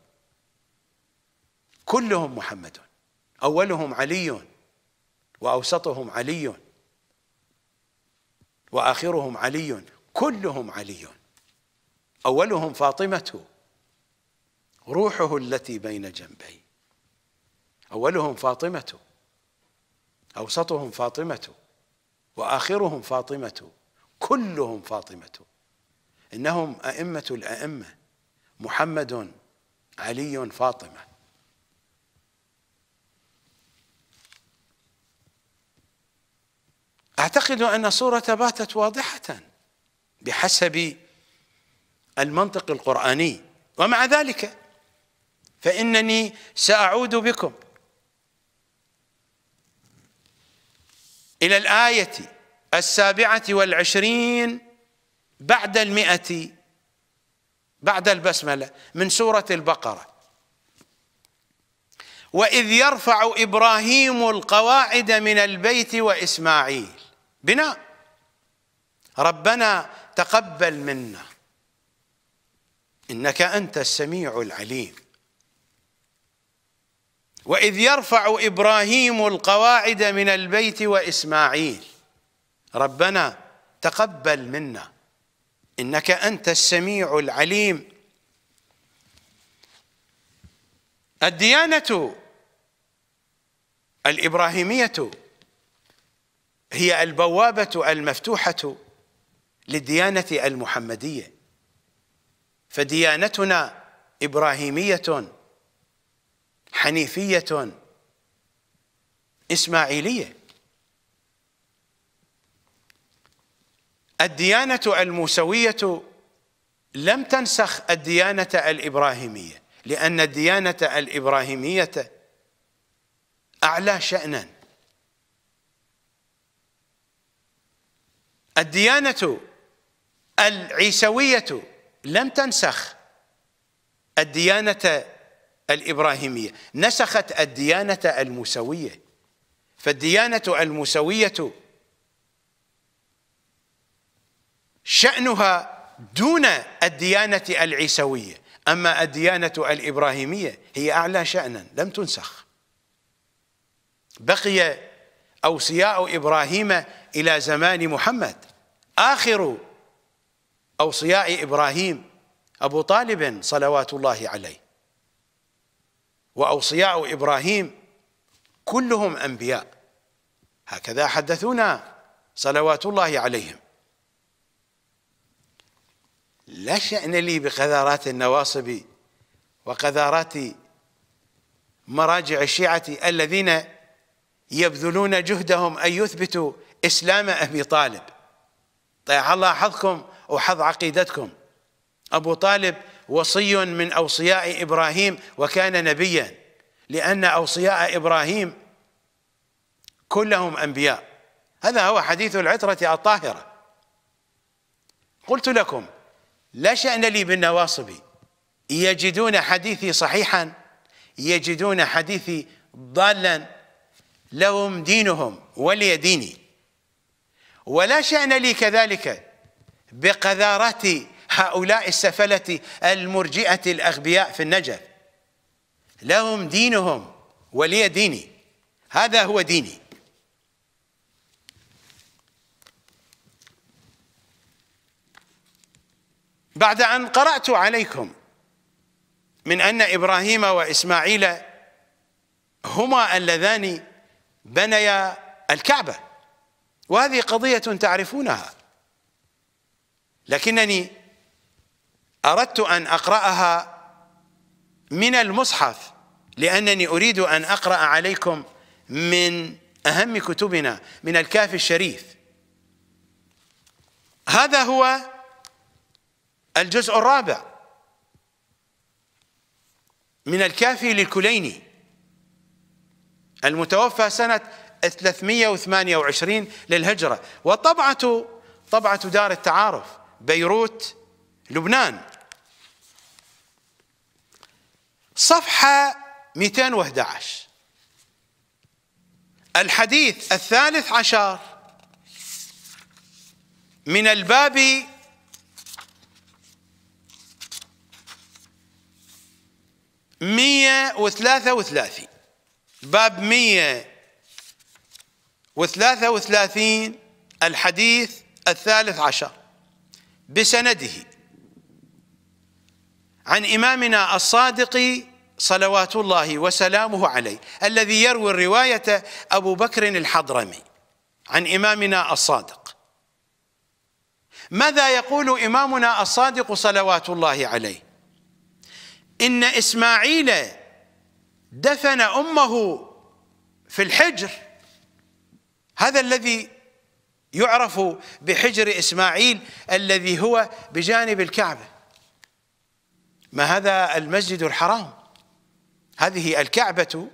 كلهم محمد أولهم علي وأوسطهم علي وآخرهم علي كلهم علي أولهم فاطمة روحه التي بين جنبي أولهم فاطمة أوسطهم فاطمة وآخرهم فاطمة كلهم فاطمة إنهم أئمة الأئمة محمد علي فاطمه أعتقد أن الصورة باتت واضحة بحسب المنطق القرآني ومع ذلك فإنني سأعود بكم إلى الآية السابعة والعشرين بعد المئة بعد البسملة من سورة البقرة وإذ يرفع إبراهيم القواعد من البيت وإسماعيل بناء ربنا تقبل منا انك انت السميع العليم واذ يرفع ابراهيم القواعد من البيت واسماعيل ربنا تقبل منا انك انت السميع العليم الديانه الابراهيميه هي البوابة المفتوحة للديانة المحمدية فديانتنا إبراهيمية حنيفية إسماعيلية الديانة الموسوية لم تنسخ الديانة الإبراهيمية لأن الديانة الإبراهيمية أعلى شأناً الديانة العيسوية لم تنسخ الديانة الإبراهيمية نسخت الديانة الموسوية فالديانة الموسوية شأنها دون الديانة العيسوية أما الديانة الإبراهيمية هي أعلى شأنا لم تنسخ بقي أوصياء إبراهيم إلى زمان محمد آخر أوصياء إبراهيم أبو طالب صلوات الله عليه وأوصياء إبراهيم كلهم أنبياء هكذا حدثونا صلوات الله عليهم لا شأن لي بقذارات النواصب وقذارات مراجع الشيعة الذين يبذلون جهدهم أن يثبتوا إسلام أبي طالب طيب الله حظكم وحظ عقيدتكم أبو طالب وصي من أوصياء إبراهيم وكان نبيا لأن أوصياء إبراهيم كلهم أنبياء هذا هو حديث العترة الطاهرة قلت لكم لا شأن لي بالنواصب يجدون حديثي صحيحا يجدون حديثي ضالا لهم دينهم ولي ديني ولا شأن لي كذلك بقذارة هؤلاء السفلة المرجئة الأغبياء في النجف لهم دينهم ولي ديني هذا هو ديني بعد أن قرأت عليكم من أن إبراهيم وإسماعيل هما اللذان بنيا الكعبة وهذه قضية تعرفونها لكنني أردت أن أقرأها من المصحف لأنني أريد أن أقرأ عليكم من أهم كتبنا من الكافي الشريف هذا هو الجزء الرابع من الكافي للكليني المتوفى سنة 328 للهجرة وطبعة طبعة دار التعارف بيروت لبنان صفحة 211 الحديث الثالث عشر من الباب مية وثلاثة وثلاثين باب مية وثلاثة وثلاثين الحديث الثالث عشر بسنده عن إمامنا الصادق صلوات الله وسلامه عليه الذي يروي الرواية أبو بكر الحضرمي عن إمامنا الصادق ماذا يقول إمامنا الصادق صلوات الله عليه إن إسماعيل دفن أمه في الحجر هذا الذي يعرف بحجر اسماعيل الذي هو بجانب الكعبه ما هذا المسجد الحرام هذه الكعبه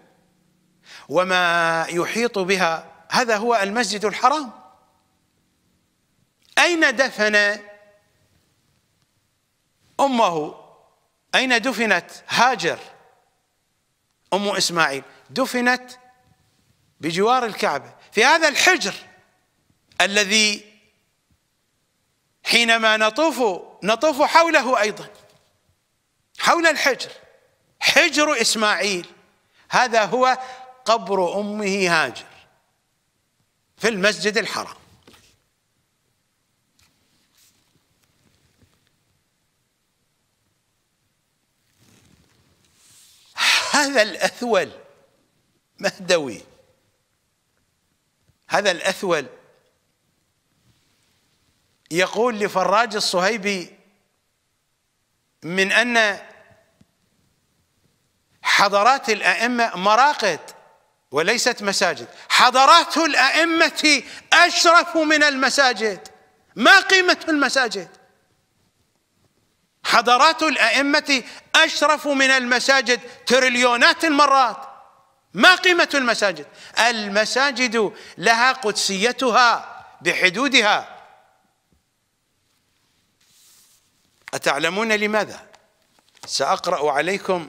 وما يحيط بها هذا هو المسجد الحرام اين دفن امه اين دفنت هاجر ام اسماعيل دفنت بجوار الكعبه في هذا الحجر الذي حينما نطوف نطوف حوله ايضا حول الحجر حجر اسماعيل هذا هو قبر امه هاجر في المسجد الحرام هذا الاثول مهدوي هذا الأثول يقول لفراج الصهيبي من أن حضرات الأئمة مراقد وليست مساجد حضرات الأئمة أشرف من المساجد ما قيمة المساجد حضرات الأئمة أشرف من المساجد تريليونات المرات ما قيمة المساجد المساجد لها قدسيتها بحدودها أتعلمون لماذا سأقرأ عليكم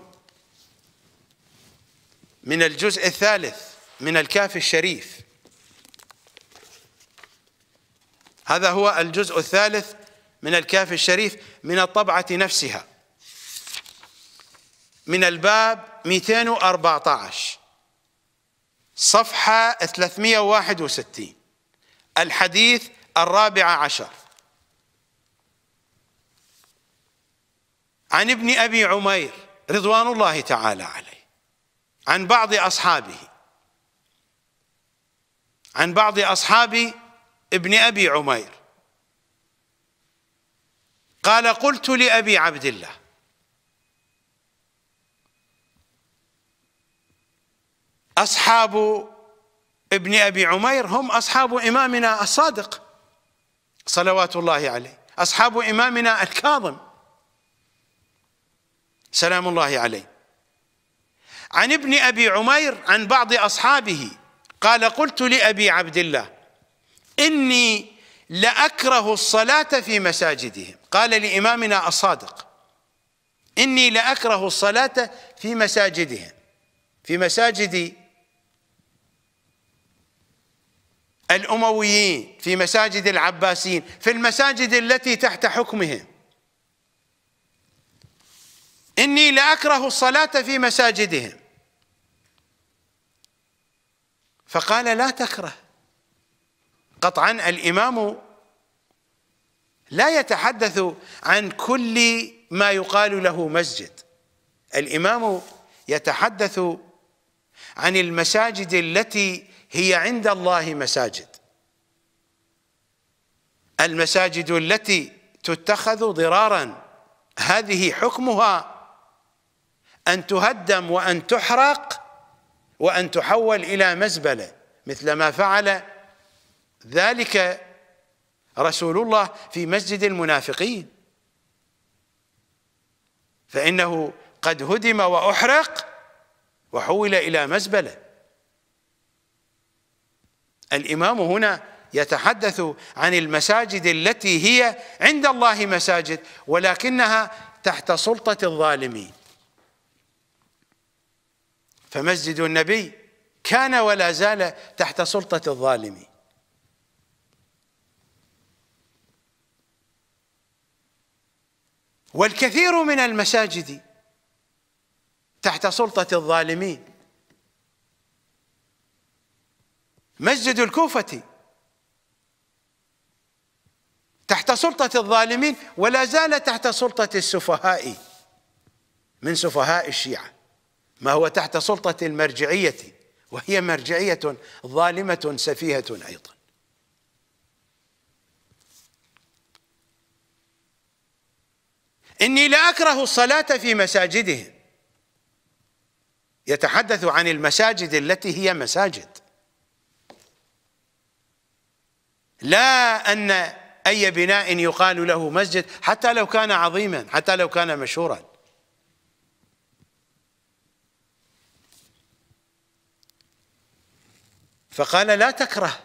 من الجزء الثالث من الكافي الشريف هذا هو الجزء الثالث من الكافي الشريف من الطبعة نفسها من الباب 214 صفحة 361 الحديث الرابع عشر عن ابن أبي عمير رضوان الله تعالى عليه عن بعض أصحابه عن بعض أصحاب ابن أبي عمير قال قلت لأبي عبد الله أصحاب ابن أبي عمير هم أصحاب إمامنا الصادق صلوات الله عليه أصحاب إمامنا الكاظم سلام الله عليه عن ابن أبي عمير عن بعض أصحابه قال قلت لأبي عبد الله إني لأكره الصلاة في مساجدهم قال لإمامنا الصادق إني لأكره الصلاة في مساجدهم في مساجد الأمويين في مساجد العباسيين في المساجد التي تحت حكمهم إني لأكره الصلاة في مساجدهم فقال لا تكره قطعا الإمام لا يتحدث عن كل ما يقال له مسجد الإمام يتحدث عن المساجد التي هي عند الله مساجد المساجد التي تتخذ ضرارا هذه حكمها أن تهدم وأن تحرق وأن تحول إلى مزبلة مثل ما فعل ذلك رسول الله في مسجد المنافقين فإنه قد هدم وأحرق وحول إلى مزبله الإمام هنا يتحدث عن المساجد التي هي عند الله مساجد ولكنها تحت سلطة الظالمين فمسجد النبي كان ولا زال تحت سلطة الظالمين والكثير من المساجد تحت سلطة الظالمين مسجد الكوفة تحت سلطة الظالمين ولا زال تحت سلطة السفهاء من سفهاء الشيعة ما هو تحت سلطة المرجعية وهي مرجعية ظالمة سفيهة أيضا إني لأكره الصلاة في مساجدهم يتحدث عن المساجد التي هي مساجد لا أن أي بناء يقال له مسجد حتى لو كان عظيما حتى لو كان مشهورا فقال لا تكره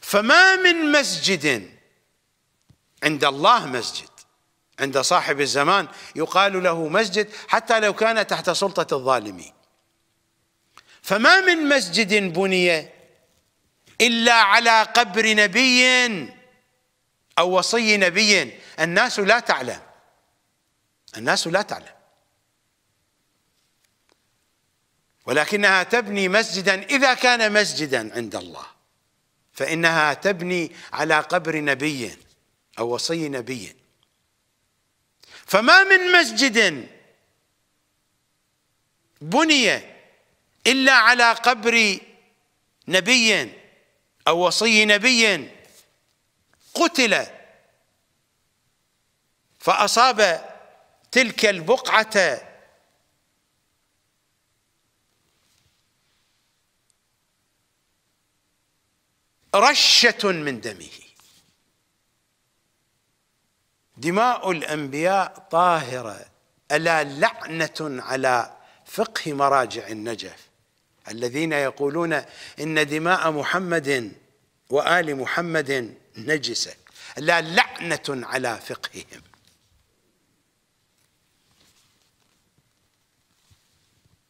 فما من مسجد عند الله مسجد عند صاحب الزمان يقال له مسجد حتى لو كان تحت سلطة الظالمين فما من مسجد بني إلا على قبر نبي أو وصي نبي الناس لا تعلم الناس لا تعلم ولكنها تبني مسجدا إذا كان مسجدا عند الله فإنها تبني على قبر نبي أو وصي نبي فما من مسجد بني إلا على قبر نبي أو وصي نبي قتل فأصاب تلك البقعة رشة من دمه دماء الأنبياء طاهرة ألا لعنة على فقه مراجع النجف الذين يقولون إن دماء محمد وآل محمد نجسة لا لعنة على فقههم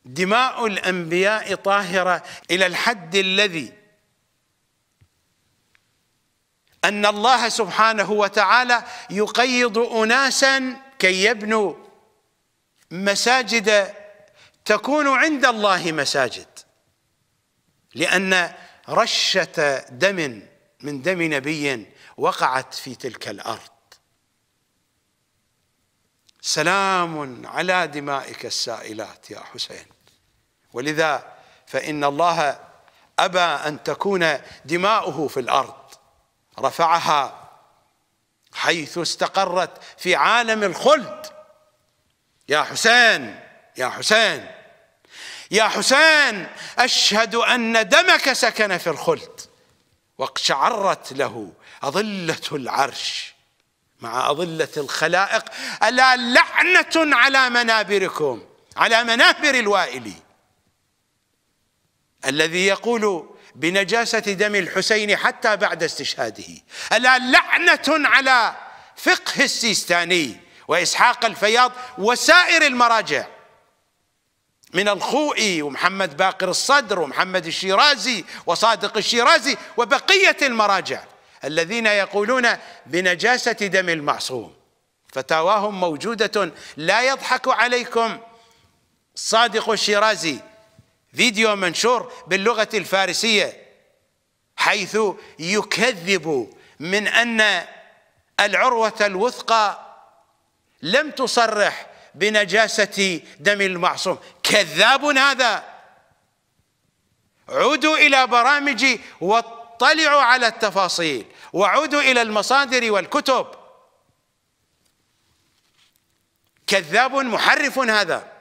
دماء الأنبياء طاهرة إلى الحد الذي أن الله سبحانه وتعالى يقيض أناسا كي يبنوا مساجد تكون عند الله مساجد لأن رشة دم من دم نبي وقعت في تلك الأرض سلام على دمائك السائلات يا حسين ولذا فإن الله أبى أن تكون دماؤه في الأرض رفعها حيث استقرت في عالم الخلد يا حسين يا حسين يا حسين أشهد أن دمك سكن في الخلد واقشعرت له أظلة العرش مع أظلة الخلائق ألا لعنة على منابركم على منابر الوائل الذي يقول بنجاسة دم الحسين حتى بعد استشهاده ألا لعنة على فقه السيستاني وإسحاق الفياض وسائر المراجع من الخوئي ومحمد باقر الصدر ومحمد الشيرازي وصادق الشيرازي وبقية المراجع الذين يقولون بنجاسة دم المعصوم فتاواهم موجودة لا يضحك عليكم صادق الشيرازي فيديو منشور باللغة الفارسية حيث يكذب من أن العروة الوثقى لم تصرح بنجاسة دم المعصوم كذاب هذا عودوا إلى برامجي واطلعوا على التفاصيل وعودوا إلى المصادر والكتب كذاب محرف هذا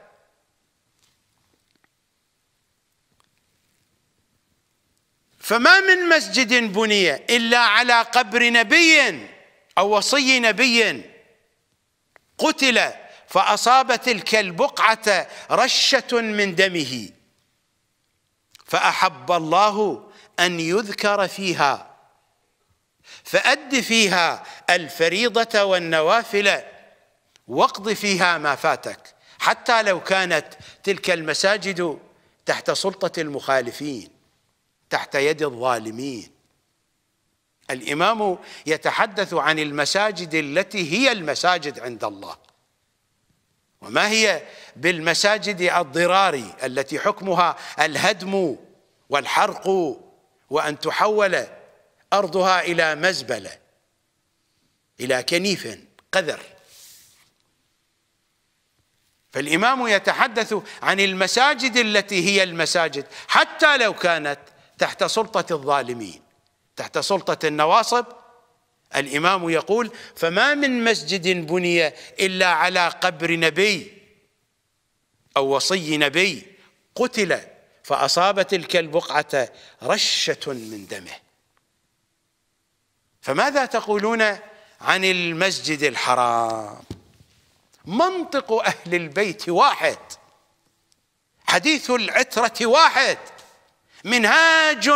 فما من مسجد بني إلا على قبر نبي أو وصي نبي قتل فأصاب تلك البقعة رشة من دمه فأحب الله أن يذكر فيها فأد فيها الفريضة والنوافل واقض فيها ما فاتك حتى لو كانت تلك المساجد تحت سلطة المخالفين تحت يد الظالمين الإمام يتحدث عن المساجد التي هي المساجد عند الله وما هي بالمساجد الضرار التي حكمها الهدم والحرق وأن تحول أرضها إلى مزبلة إلى كنيف قذر فالإمام يتحدث عن المساجد التي هي المساجد حتى لو كانت تحت سلطة الظالمين تحت سلطة النواصب الامام يقول فما من مسجد بني الا على قبر نبي او وصي نبي قتل فاصاب تلك البقعه رشه من دمه فماذا تقولون عن المسجد الحرام منطق اهل البيت واحد حديث العتره واحد منهاج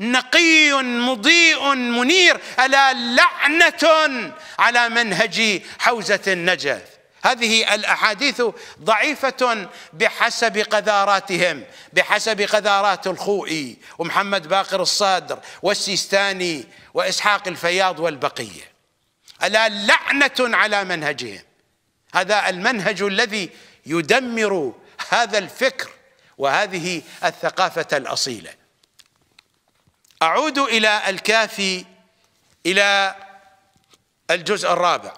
نقي مضيء منير الا لعنه على منهج حوزه النجف هذه الاحاديث ضعيفه بحسب قذاراتهم بحسب قذارات الخوئي ومحمد باقر الصادر والسيستاني واسحاق الفياض والبقيه الا لعنه على منهجهم هذا المنهج الذي يدمر هذا الفكر وهذه الثقافة الأصيلة أعود إلى الكافي إلى الجزء الرابع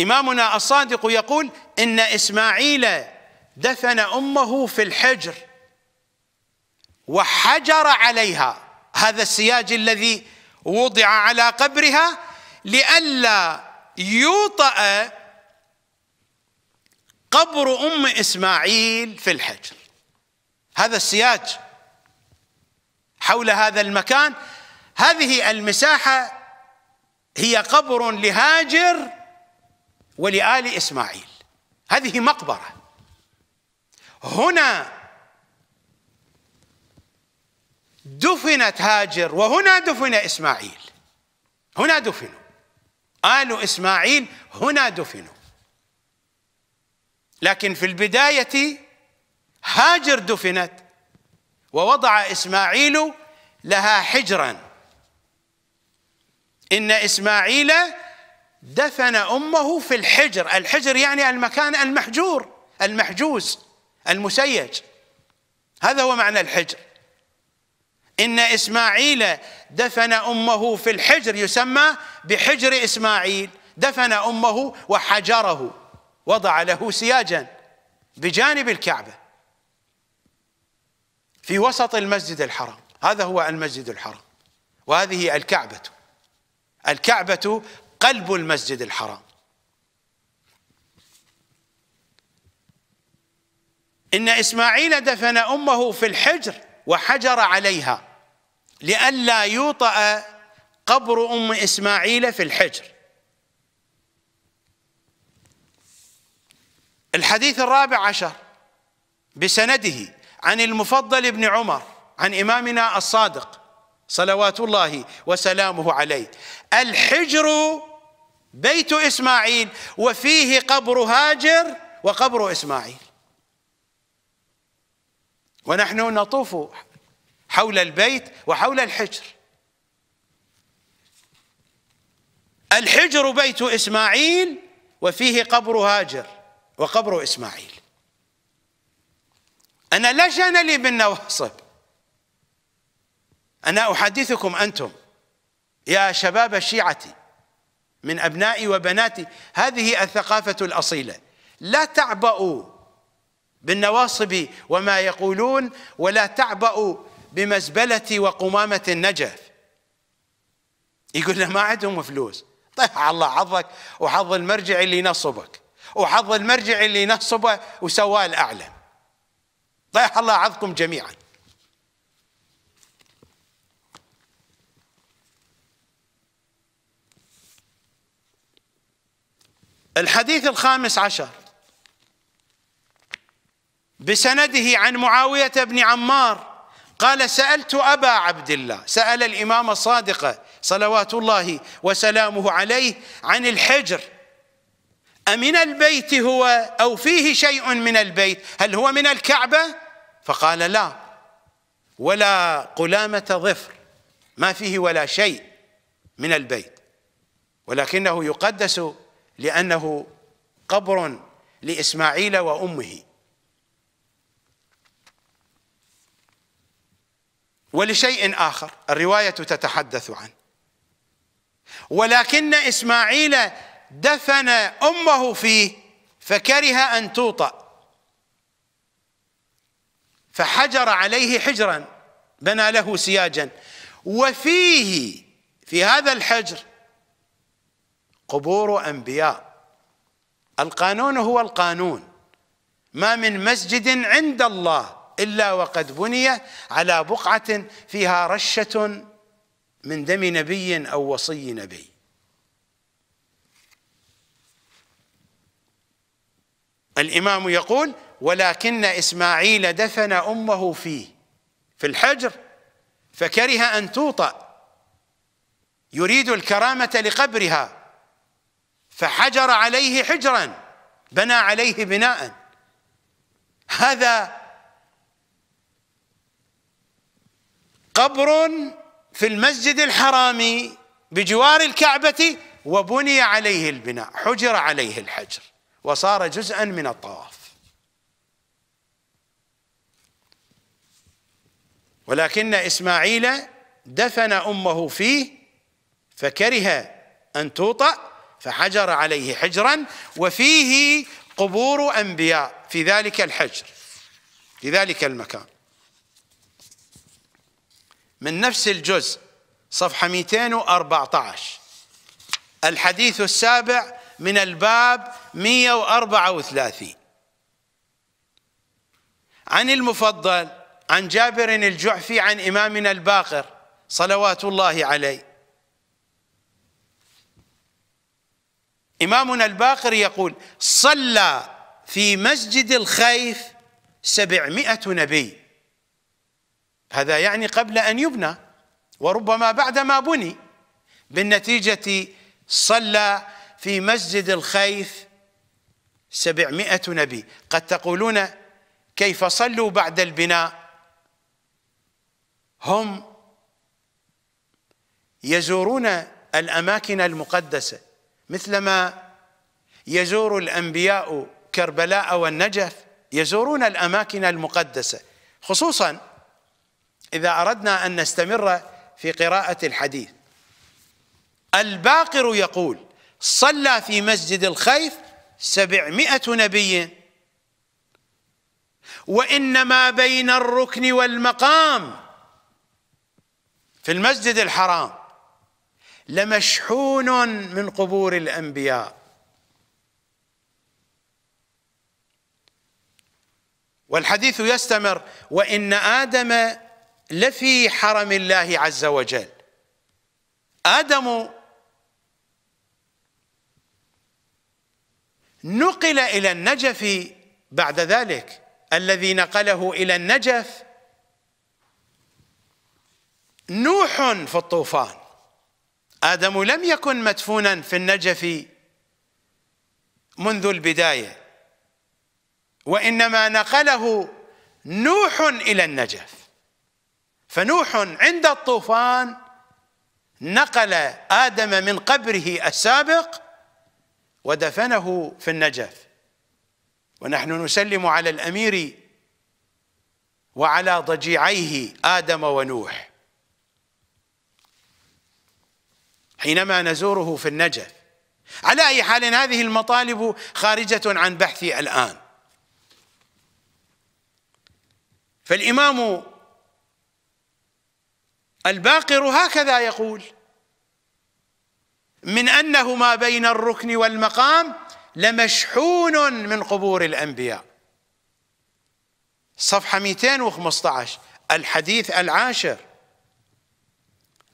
إمامنا الصادق يقول إن إسماعيل دفن أمه في الحجر وحجر عليها هذا السياج الذي وضع على قبرها لئلا يوطأ قبر أم إسماعيل في الحجر هذا السياج حول هذا المكان هذه المساحة هي قبر لهاجر ولآل إسماعيل هذه مقبرة هنا دفنت هاجر وهنا دفن إسماعيل هنا دفنوا آل إسماعيل هنا دفنوا لكن في البداية هاجر دفنت ووضع إسماعيل لها حجرا إن إسماعيل دفن أمه في الحجر الحجر يعني المكان المحجور المحجوز المسيج هذا هو معنى الحجر إن إسماعيل دفن أمه في الحجر يسمى بحجر إسماعيل دفن أمه وحجره وضع له سياجا بجانب الكعبة في وسط المسجد الحرام هذا هو المسجد الحرام وهذه الكعبة الكعبة قلب المسجد الحرام إن إسماعيل دفن أمه في الحجر وحجر عليها لئلا يوطأ قبر أم إسماعيل في الحجر الحديث الرابع عشر بسنده عن المفضل بن عمر عن إمامنا الصادق صلوات الله وسلامه عليه الحجر بيت إسماعيل وفيه قبر هاجر وقبر إسماعيل ونحن نطوف حول البيت وحول الحجر الحجر بيت إسماعيل وفيه قبر هاجر وقبر إسماعيل أنا لا شأن لي بالنواصب أنا أحدثكم أنتم يا شباب الشيعة من أبنائي وبناتي هذه الثقافة الأصيلة لا تعبأوا بالنواصب وما يقولون ولا تعبأوا بمزبلة وقمامة النجف يقول له ما عندهم فلوس طيب الله حظك وحظ المرجع اللي ينصبك وحظ المرجع اللي نصبه وسواه الأعلى طيح الله عظكم جميعا الحديث الخامس عشر بسنده عن معاوية بن عمار قال سألت أبا عبد الله سأل الإمام الصادق صلوات الله وسلامه عليه عن الحجر أمن البيت هو أو فيه شيء من البيت هل هو من الكعبة فقال لا ولا قلامة ظفر ما فيه ولا شيء من البيت ولكنه يقدس لأنه قبر لإسماعيل وأمه ولشيء آخر الرواية تتحدث عنه ولكن إسماعيل دفن امه فيه فكره ان توطأ فحجر عليه حجرا بنى له سياجا وفيه في هذا الحجر قبور انبياء القانون هو القانون ما من مسجد عند الله الا وقد بني على بقعه فيها رشه من دم نبي او وصي نبي الإمام يقول ولكن إسماعيل دفن أمه فيه في الحجر فكره أن توطأ يريد الكرامة لقبرها فحجر عليه حجرا بنى عليه بناء هذا قبر في المسجد الحرام بجوار الكعبة وبني عليه البناء حجر عليه الحجر وصار جزءا من الطواف ولكن إسماعيل دفن أمه فيه فكره أن توطأ فحجر عليه حجرا وفيه قبور أنبياء في ذلك الحجر في ذلك المكان من نفس الجزء صفحة 214 الحديث السابع من الباب 134 عن المفضل عن جابر الجعفي عن إمامنا الباقر صلوات الله عليه إمامنا الباقر يقول صلى في مسجد الخيف سبعمائة نبي هذا يعني قبل أن يبنى وربما بعد ما بني بالنتيجة صلى في مسجد الخيف سبعمائة نبي قد تقولون كيف صلوا بعد البناء هم يزورون الأماكن المقدسة مثلما يزور الأنبياء كربلاء والنجف يزورون الأماكن المقدسة خصوصا إذا أردنا أن نستمر في قراءة الحديث الباقر يقول صلى في مسجد الخيف سبعمائة نبي وإنما بين الركن والمقام في المسجد الحرام لمشحون من قبور الأنبياء والحديث يستمر وإن آدم لفي حرم الله عز وجل آدم نقل إلى النجف بعد ذلك الذي نقله إلى النجف نوح في الطوفان آدم لم يكن مدفونا في النجف منذ البداية وإنما نقله نوح إلى النجف فنوح عند الطوفان نقل آدم من قبره السابق ودفنه في النجف ونحن نسلم على الأمير وعلى ضجيعيه آدم ونوح حينما نزوره في النجف على أي حال هذه المطالب خارجة عن بحثي الآن فالإمام الباقر هكذا يقول من انه ما بين الركن والمقام لمشحون من قبور الانبياء صفحه 215 الحديث العاشر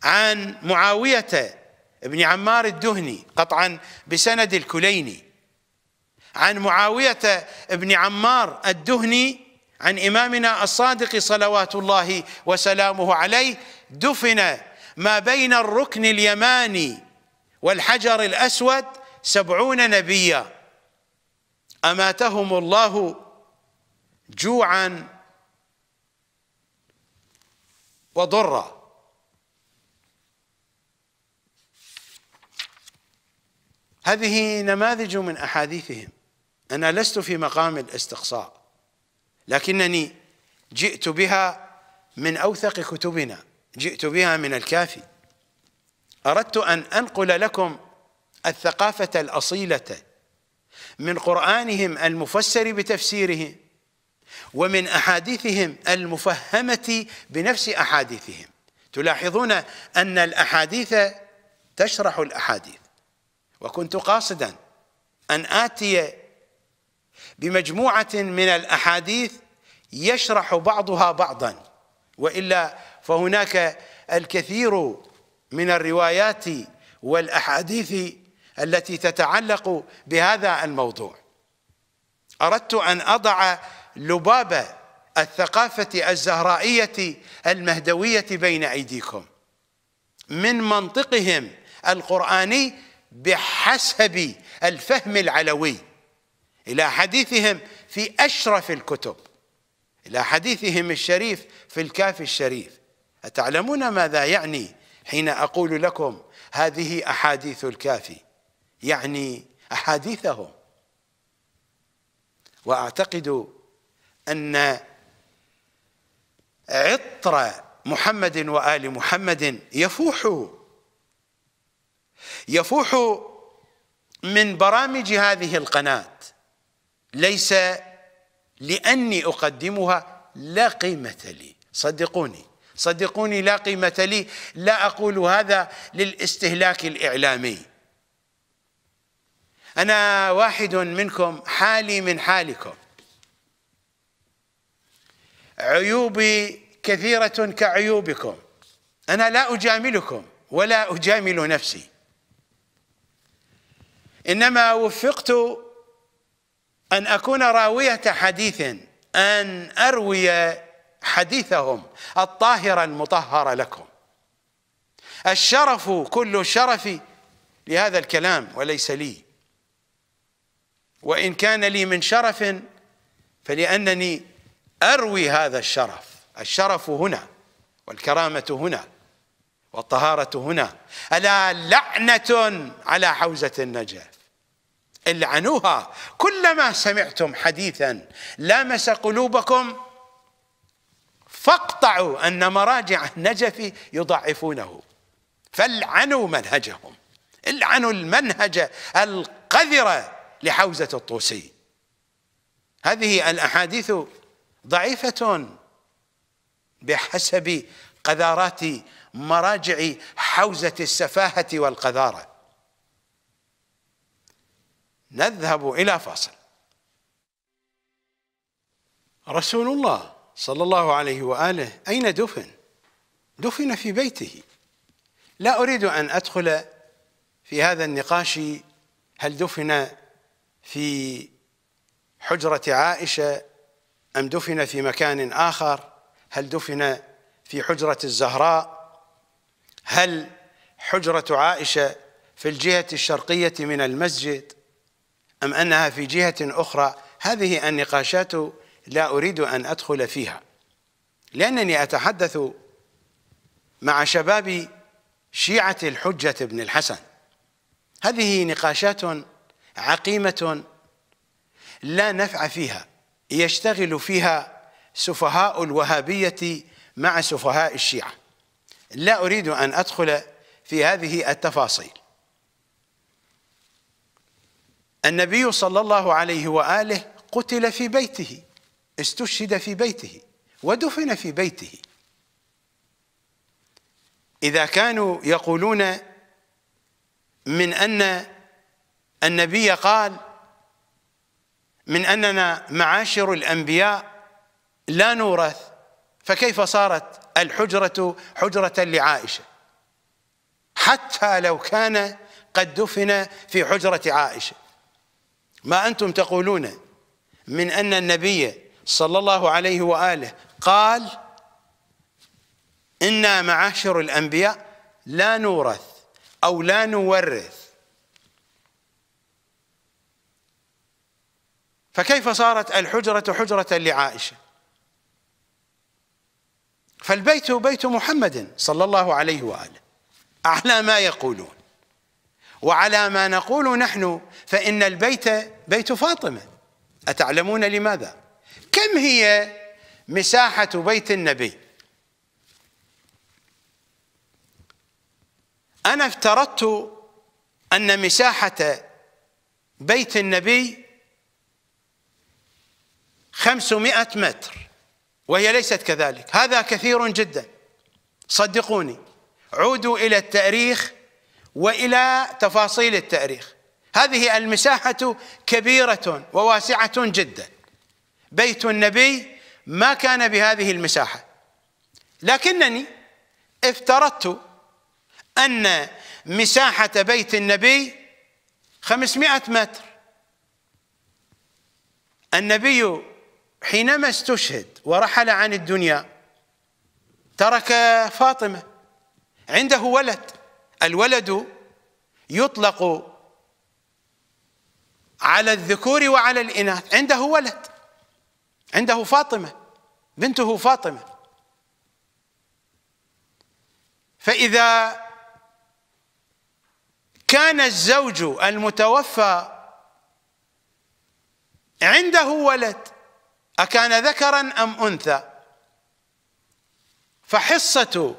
عن معاويه بن عمار الدهني قطعا بسند الكليني عن معاويه بن عمار الدهني عن امامنا الصادق صلوات الله وسلامه عليه دفن ما بين الركن اليماني والحجر الأسود سبعون نبيا أماتهم الله جوعا وضرا هذه نماذج من أحاديثهم أنا لست في مقام الاستقصاء لكنني جئت بها من أوثق كتبنا جئت بها من الكافي أردت أن أنقل لكم الثقافة الأصيلة من قرآنهم المفسر بتفسيرهم ومن أحاديثهم المفهمة بنفس أحاديثهم تلاحظون أن الأحاديث تشرح الأحاديث وكنت قاصدا أن آتي بمجموعة من الأحاديث يشرح بعضها بعضا وإلا فهناك الكثير من الروايات والاحاديث التي تتعلق بهذا الموضوع اردت ان اضع لباب الثقافه الزهرائيه المهدويه بين ايديكم من منطقهم القراني بحسب الفهم العلوي الى حديثهم في اشرف الكتب الى حديثهم الشريف في الكافي الشريف اتعلمون ماذا يعني حين أقول لكم هذه أحاديث الكافي يعني أحاديثهم وأعتقد أن عطر محمد وآل محمد يفوح يفوح من برامج هذه القناة ليس لأني أقدمها لا قيمة لي صدقوني صدقوني لا قيمة لي لا أقول هذا للاستهلاك الإعلامي أنا واحد منكم حالي من حالكم عيوبي كثيرة كعيوبكم أنا لا أجاملكم ولا أجامل نفسي إنما وفقت أن أكون راوية حديث أن أروي حديثهم الطاهر المطهر لكم الشرف كل الشرف لهذا الكلام وليس لي وإن كان لي من شرف فلأنني أروي هذا الشرف الشرف هنا والكرامة هنا والطهارة هنا ألا لعنة على حوزة النجف العنوها كلما سمعتم حديثا لامس قلوبكم فاقطعوا أن مراجع النجف يضعفونه فالعنوا منهجهم العنوا المنهج القذرة لحوزة الطوسي هذه الأحاديث ضعيفة بحسب قذارات مراجع حوزة السفاهة والقذارة نذهب إلى فاصل رسول الله صلى الله عليه واله اين دفن؟ دفن في بيته لا اريد ان ادخل في هذا النقاش هل دفن في حجره عائشه ام دفن في مكان اخر؟ هل دفن في حجره الزهراء؟ هل حجره عائشه في الجهه الشرقيه من المسجد ام انها في جهه اخرى؟ هذه النقاشات لا أريد أن أدخل فيها لأنني أتحدث مع شباب شيعة الحجة بن الحسن هذه نقاشات عقيمة لا نفع فيها يشتغل فيها سفهاء الوهابية مع سفهاء الشيعة لا أريد أن أدخل في هذه التفاصيل النبي صلى الله عليه وآله قتل في بيته استشهد في بيته ودفن في بيته إذا كانوا يقولون من أن النبي قال من أننا معاشر الأنبياء لا نورث فكيف صارت الحجرة حجرة لعائشة حتى لو كان قد دفن في حجرة عائشة ما أنتم تقولون من أن النبي صلى الله عليه واله قال انا معاشر الانبياء لا نورث او لا نورث فكيف صارت الحجره حجره لعائشه فالبيت بيت محمد صلى الله عليه واله اعلى ما يقولون وعلى ما نقول نحن فان البيت بيت فاطمه اتعلمون لماذا كم هي مساحة بيت النبي أنا افترضت أن مساحة بيت النبي خمسمائة متر وهي ليست كذلك هذا كثير جدا صدقوني عودوا إلى التاريخ وإلى تفاصيل التاريخ هذه المساحة كبيرة وواسعة جداً بيت النبي ما كان بهذه المساحة لكنني افترضت أن مساحة بيت النبي خمسمائة متر النبي حينما استشهد ورحل عن الدنيا ترك فاطمة عنده ولد الولد يطلق على الذكور وعلى الإناث عنده ولد عنده فاطمه بنته فاطمه فاذا كان الزوج المتوفى عنده ولد اكان ذكرا ام انثى فحصه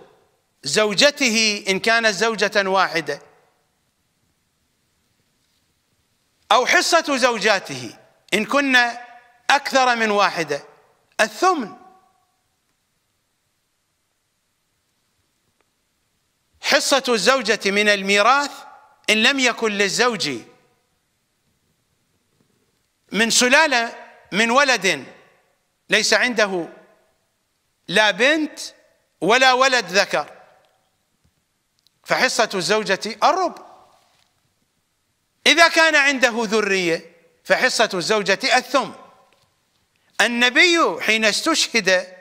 زوجته ان كانت زوجه واحده او حصه زوجاته ان كن أكثر من واحدة الثمن حصة الزوجة من الميراث إن لم يكن للزوج من سلالة من ولد ليس عنده لا بنت ولا ولد ذكر فحصة الزوجة الربع إذا كان عنده ذرية فحصة الزوجة الثمن النبي حين استشهد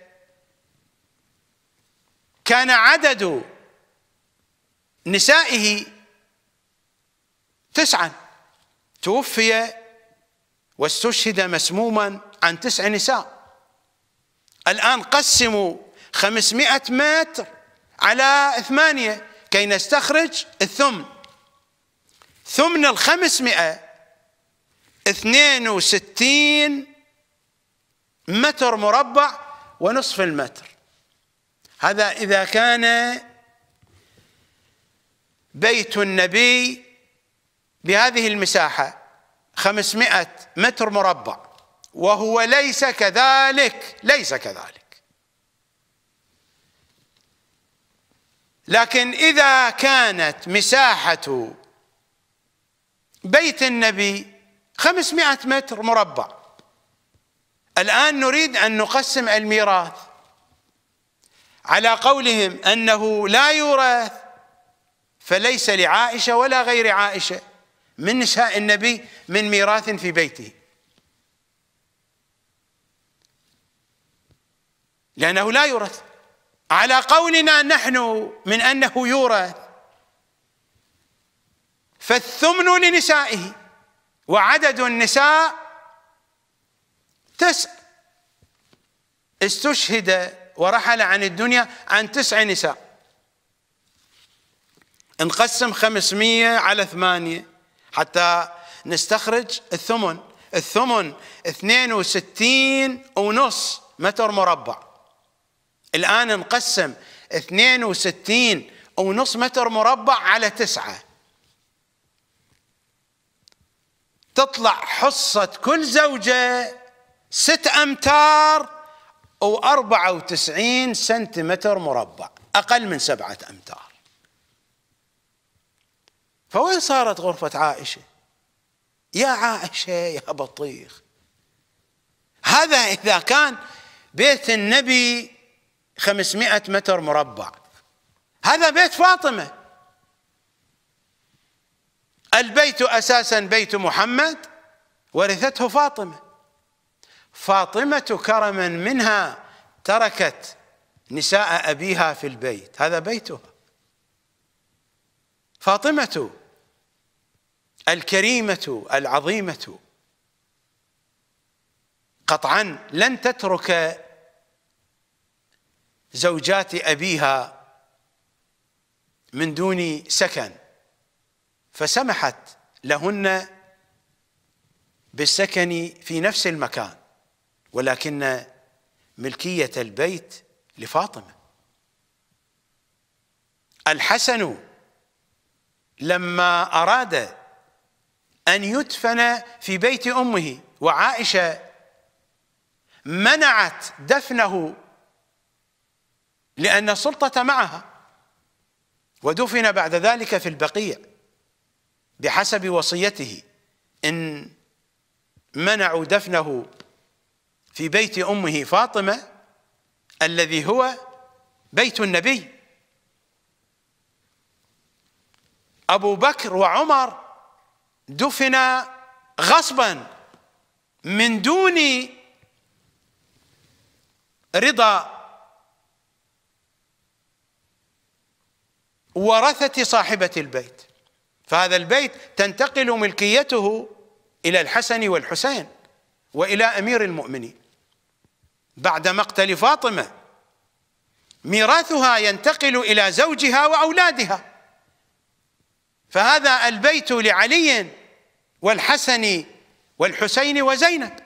كان عدد نسائه تسعا توفي واستشهد مسموما عن تسع نساء الآن قسموا 500 متر على ثمانية كي نستخرج الثمن ثمن الخمسمائة 62 متر مربع ونصف المتر هذا إذا كان بيت النبي بهذه المساحة خمسمائة متر مربع وهو ليس كذلك ليس كذلك لكن إذا كانت مساحة بيت النبي خمسمائة متر مربع الآن نريد أن نقسم الميراث على قولهم أنه لا يورث فليس لعائشة ولا غير عائشة من نساء النبي من ميراث في بيته لأنه لا يورث على قولنا نحن من أنه يورث فالثمن لنسائه وعدد النساء تسع استشهد ورحل عن الدنيا عن تسع نساء نقسم 500 على ثمانية حتى نستخرج الثمن الثمن 62 ونص متر مربع الآن نقسم 62 ونص متر مربع على تسعة تطلع حصة كل زوجة ست أمتار وأربعة وتسعين سنتيمتر مربع أقل من سبعة أمتار فوين صارت غرفة عائشة يا عائشة يا بطيخ هذا إذا كان بيت النبي خمسمائة متر مربع هذا بيت فاطمة البيت أساسا بيت محمد ورثته فاطمة فاطمة كرما منها تركت نساء أبيها في البيت هذا بيتها فاطمة الكريمة العظيمة قطعا لن تترك زوجات أبيها من دون سكن فسمحت لهن بالسكن في نفس المكان ولكن ملكية البيت لفاطمة الحسن لما أراد أن يدفن في بيت أمه وعائشة منعت دفنه لأن السلطة معها ودفن بعد ذلك في البقيع بحسب وصيته إن منعوا دفنه في بيت امه فاطمه الذي هو بيت النبي ابو بكر وعمر دفنا غصبا من دون رضا ورثه صاحبه البيت فهذا البيت تنتقل ملكيته الى الحسن والحسين والى امير المؤمنين بعد مقتل فاطمة ميراثها ينتقل إلى زوجها وأولادها فهذا البيت لعلي والحسن والحسين وزينب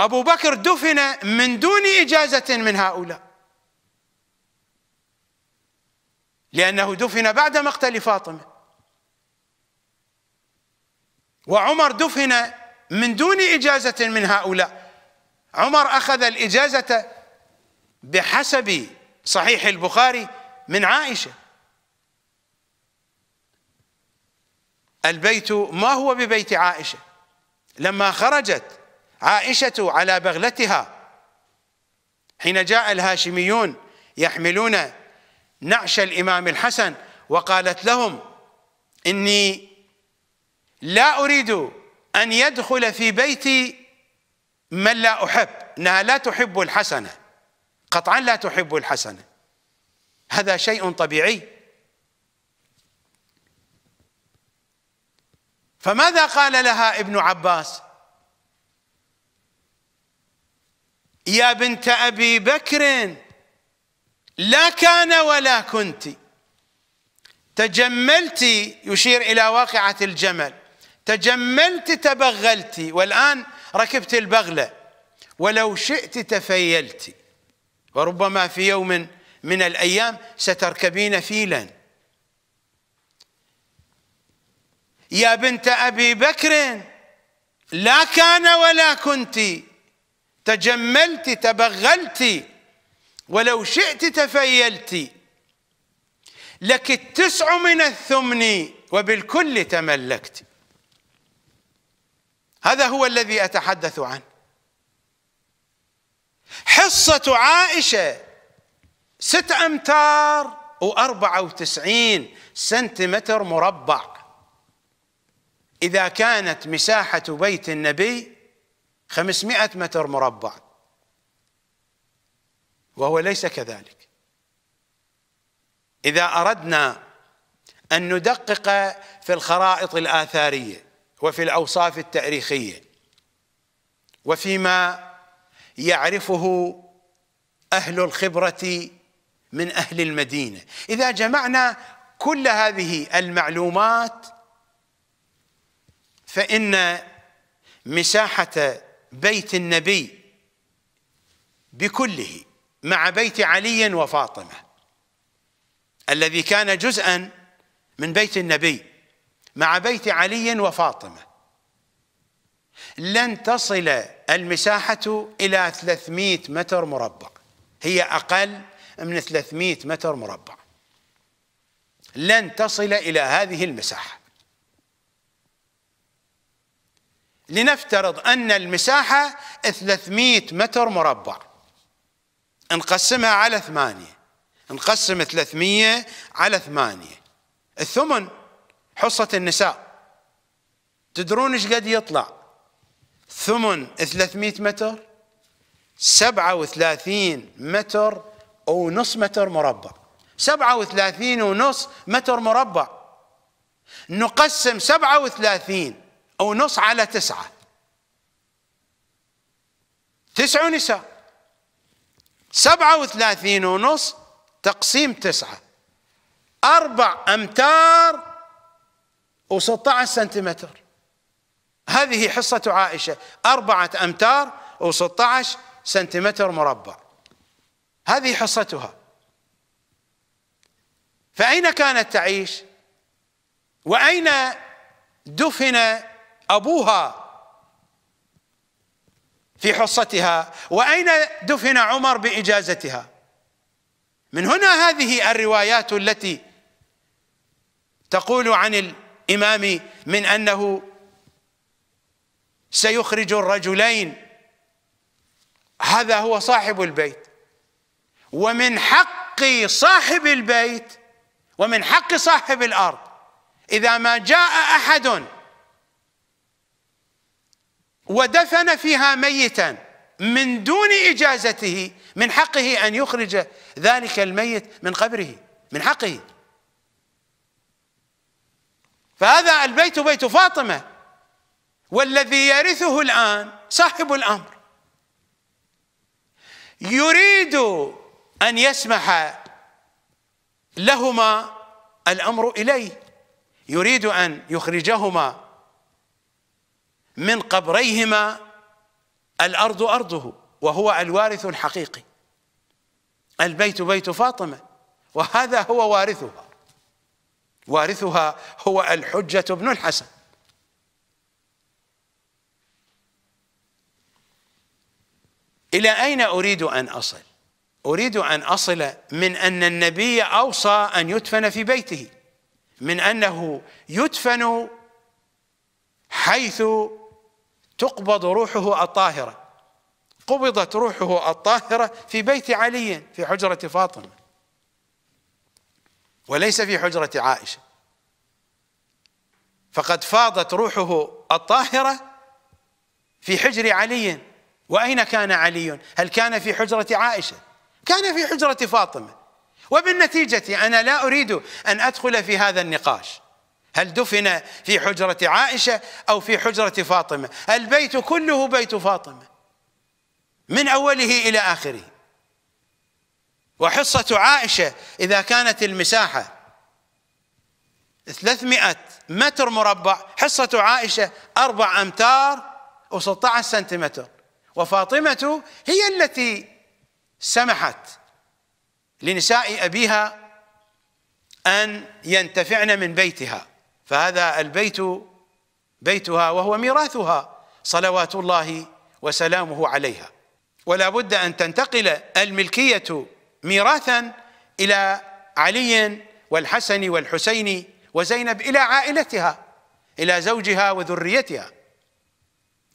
أبو بكر دفن من دون إجازة من هؤلاء لأنه دفن بعد مقتل فاطمة وعمر دفن من دون إجازة من هؤلاء عمر أخذ الإجازة بحسب صحيح البخاري من عائشة البيت ما هو ببيت عائشة لما خرجت عائشة على بغلتها حين جاء الهاشميون يحملون نعش الإمام الحسن وقالت لهم إني لا أريد أن يدخل في بيتي من لا أحب أنها لا تحب الحسنة قطعا لا تحب الحسنة هذا شيء طبيعي فماذا قال لها ابن عباس يا بنت أبي بكر لا كان ولا كنت تجملت يشير إلى واقعة الجمل تجملت تبغلت والآن ركبت البغلة ولو شئت تفيلت وربما في يوم من الأيام ستركبين فيلا يا بنت أبي بكر لا كان ولا كنت تجملت تبغلت ولو شئت تفيلت لك التسع من الثمن وبالكل تملكت هذا هو الذي أتحدث عنه حصة عائشة ست أمتار وأربعة وتسعين سنتيمتر مربع إذا كانت مساحة بيت النبي خمسمائة متر مربع وهو ليس كذلك إذا أردنا أن ندقق في الخرائط الآثارية وفي الاوصاف التاريخيه وفيما يعرفه اهل الخبره من اهل المدينه اذا جمعنا كل هذه المعلومات فان مساحه بيت النبي بكله مع بيت علي وفاطمه الذي كان جزءا من بيت النبي مع بيت علي وفاطمة لن تصل المساحة إلى 300 متر مربع هي أقل من 300 متر مربع لن تصل إلى هذه المساحة لنفترض أن المساحة 300 متر مربع نقسمها على ثمانية نقسم 300 على ثمانية الثمن حصة النساء تدرون ايش قد يطلع ثمن 300 متر 37 متر ونص متر مربع 37 ونص متر مربع نقسم 37 ونص على تسعة تسع نساء 37 ونص تقسيم تسعة أربع أمتار و16 سنتيمتر هذه حصة عائشة أربعة أمتار و16 سنتيمتر مربع هذه حصتها فأين كانت تعيش وأين دفن أبوها في حصتها وأين دفن عمر بإجازتها من هنا هذه الروايات التي تقول عن إمامي من أنه سيخرج الرجلين هذا هو صاحب البيت ومن حق صاحب البيت ومن حق صاحب الأرض إذا ما جاء أحد ودفن فيها ميتا من دون إجازته من حقه أن يخرج ذلك الميت من قبره من حقه فهذا البيت بيت فاطمة والذي يرثه الآن صاحب الأمر يريد أن يسمح لهما الأمر إليه يريد أن يخرجهما من قبريهما الأرض أرضه وهو الوارث الحقيقي البيت بيت فاطمة وهذا هو وارثها وارثها هو الحجة بن الحسن إلى أين أريد أن أصل أريد أن أصل من أن النبي أوصى أن يدفن في بيته من أنه يدفن حيث تقبض روحه الطاهرة قبضت روحه الطاهرة في بيت علي في حجرة فاطمة وليس في حجرة عائشة فقد فاضت روحه الطاهرة في حجر علي وأين كان علي هل كان في حجرة عائشة كان في حجرة فاطمة وبالنتيجة أنا لا أريد أن أدخل في هذا النقاش هل دفن في حجرة عائشة أو في حجرة فاطمة البيت كله بيت فاطمة من أوله إلى آخره وحصة عائشة إذا كانت المساحة 300 متر مربع حصة عائشة أربع أمتار و16 سنتيمتر وفاطمة هي التي سمحت لنساء أبيها أن ينتفعن من بيتها فهذا البيت بيتها وهو ميراثها صلوات الله وسلامه عليها ولا بد أن تنتقل الملكية ميراثا إلى علي والحسن والحسين وزينب إلى عائلتها إلى زوجها وذريتها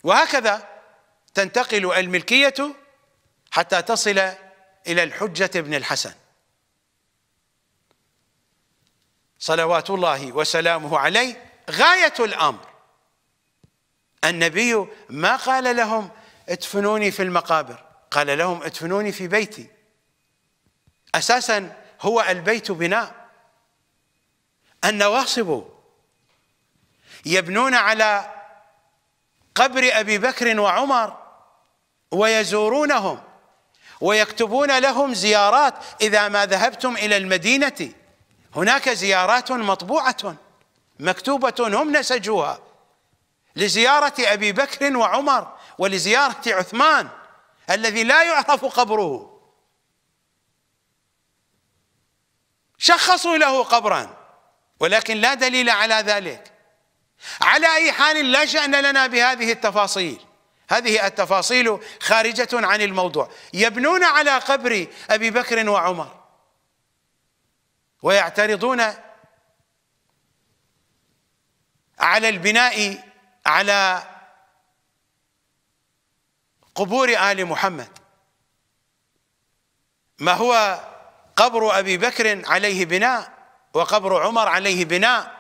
وهكذا تنتقل الملكية حتى تصل إلى الحجة بن الحسن صلوات الله وسلامه عليه غاية الأمر النبي ما قال لهم ادفنوني في المقابر قال لهم ادفنوني في بيتي أساسا هو البيت بناء النواصب يبنون على قبر أبي بكر وعمر ويزورونهم ويكتبون لهم زيارات إذا ما ذهبتم إلى المدينة هناك زيارات مطبوعة مكتوبة هم نسجوها لزيارة أبي بكر وعمر ولزيارة عثمان الذي لا يعرف قبره شخصوا له قبرا ولكن لا دليل على ذلك على أي حال لا شأن لنا بهذه التفاصيل هذه التفاصيل خارجة عن الموضوع يبنون على قبر أبي بكر وعمر ويعترضون على البناء على قبور آل محمد ما هو قبر أبي بكر عليه بناء وقبر عمر عليه بناء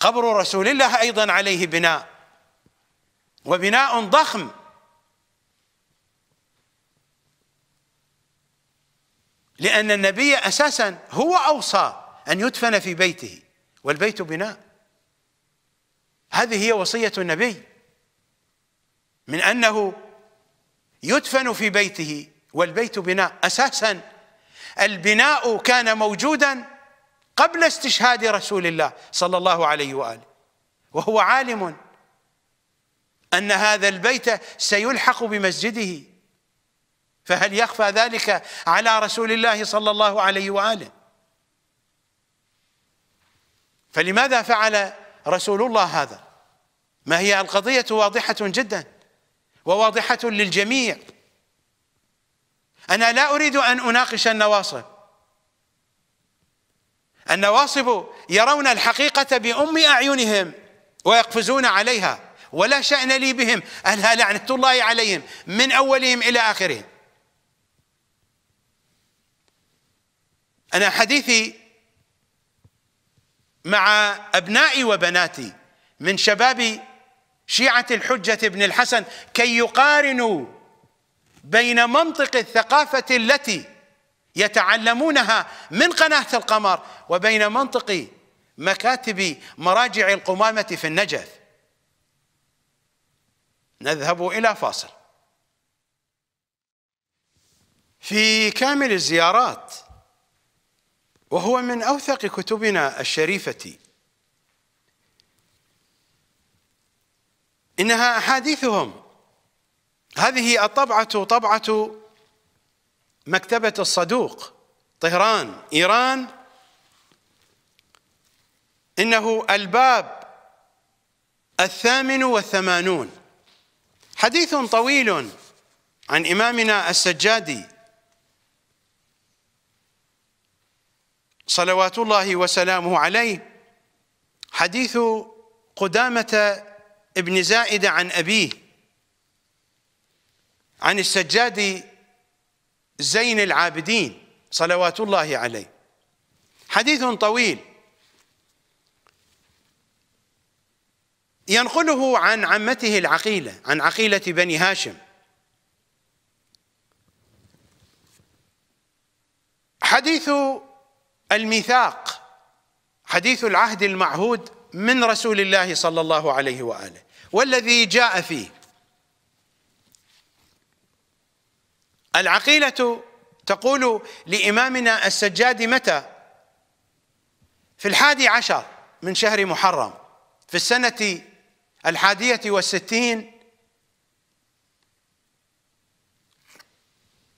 قبر رسول الله أيضا عليه بناء وبناء ضخم لأن النبي أساسا هو أوصى أن يدفن في بيته والبيت بناء هذه هي وصية النبي من أنه يدفن في بيته والبيت بناء اساسا البناء كان موجودا قبل استشهاد رسول الله صلى الله عليه واله وهو عالم ان هذا البيت سيلحق بمسجده فهل يخفى ذلك على رسول الله صلى الله عليه واله فلماذا فعل رسول الله هذا ما هي القضيه واضحه جدا وواضحه للجميع أنا لا أريد أن أناقش النواصب النواصب يرون الحقيقة بأم أعينهم ويقفزون عليها ولا شأن لي بهم ألا لعنة الله عليهم من أولهم إلى آخرهم أنا حديثي مع أبنائي وبناتي من شباب شيعة الحجة ابن الحسن كي يقارنوا بين منطق الثقافة التي يتعلمونها من قناة القمر وبين منطق مكاتب مراجع القمامة في النجف نذهب إلى فاصل في كامل الزيارات وهو من أوثق كتبنا الشريفة إنها أحاديثهم هذه الطبعة طبعة مكتبة الصدوق طهران إيران إنه الباب الثامن والثمانون حديث طويل عن إمامنا السجادي صلوات الله وسلامه عليه حديث قدامة ابن زائدة عن أبيه عن السجاد زين العابدين صلوات الله عليه حديث طويل ينقله عن عمته العقيلة عن عقيلة بني هاشم حديث الميثاق حديث العهد المعهود من رسول الله صلى الله عليه وآله والذي جاء فيه العقيلة تقول لإمامنا السجاد متى في الحادي عشر من شهر محرم في السنة الحادية والستين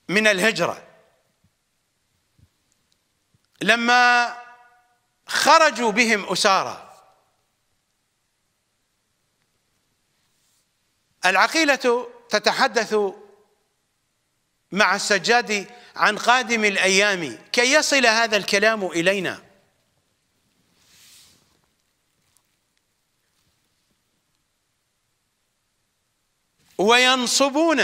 من الهجرة لما خرجوا بهم أسارة العقيلة تتحدث مع السجاد عن قادم الأيام كي يصل هذا الكلام إلينا وينصبون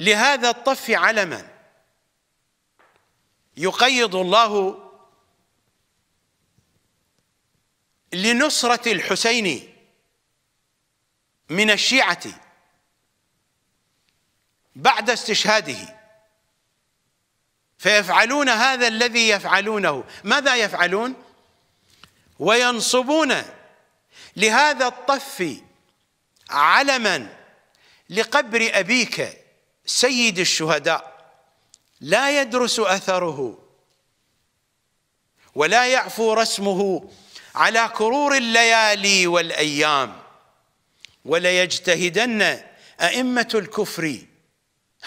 لهذا الطف علما يقيض الله لنصرة الحسين من الشيعة بعد استشهاده فيفعلون هذا الذي يفعلونه ماذا يفعلون وينصبون لهذا الطف علما لقبر أبيك سيد الشهداء لا يدرس أثره ولا يعفو رسمه على كرور الليالي والأيام وليجتهدن أئمة الكفر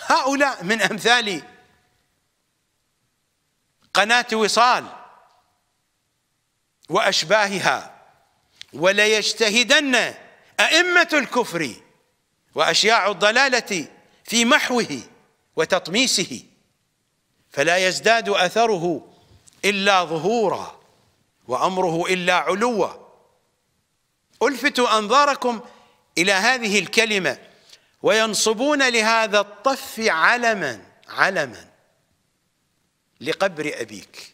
هؤلاء من أمثال قناة وصال وأشباهها وليجتهدن أئمة الكفر وأشياع الضلالة في محوه وتطميسه فلا يزداد أثره إلا ظهورا وأمره إلا علوا ألفت أنظاركم إلى هذه الكلمة وينصبون لهذا الطف علما علما لقبر أبيك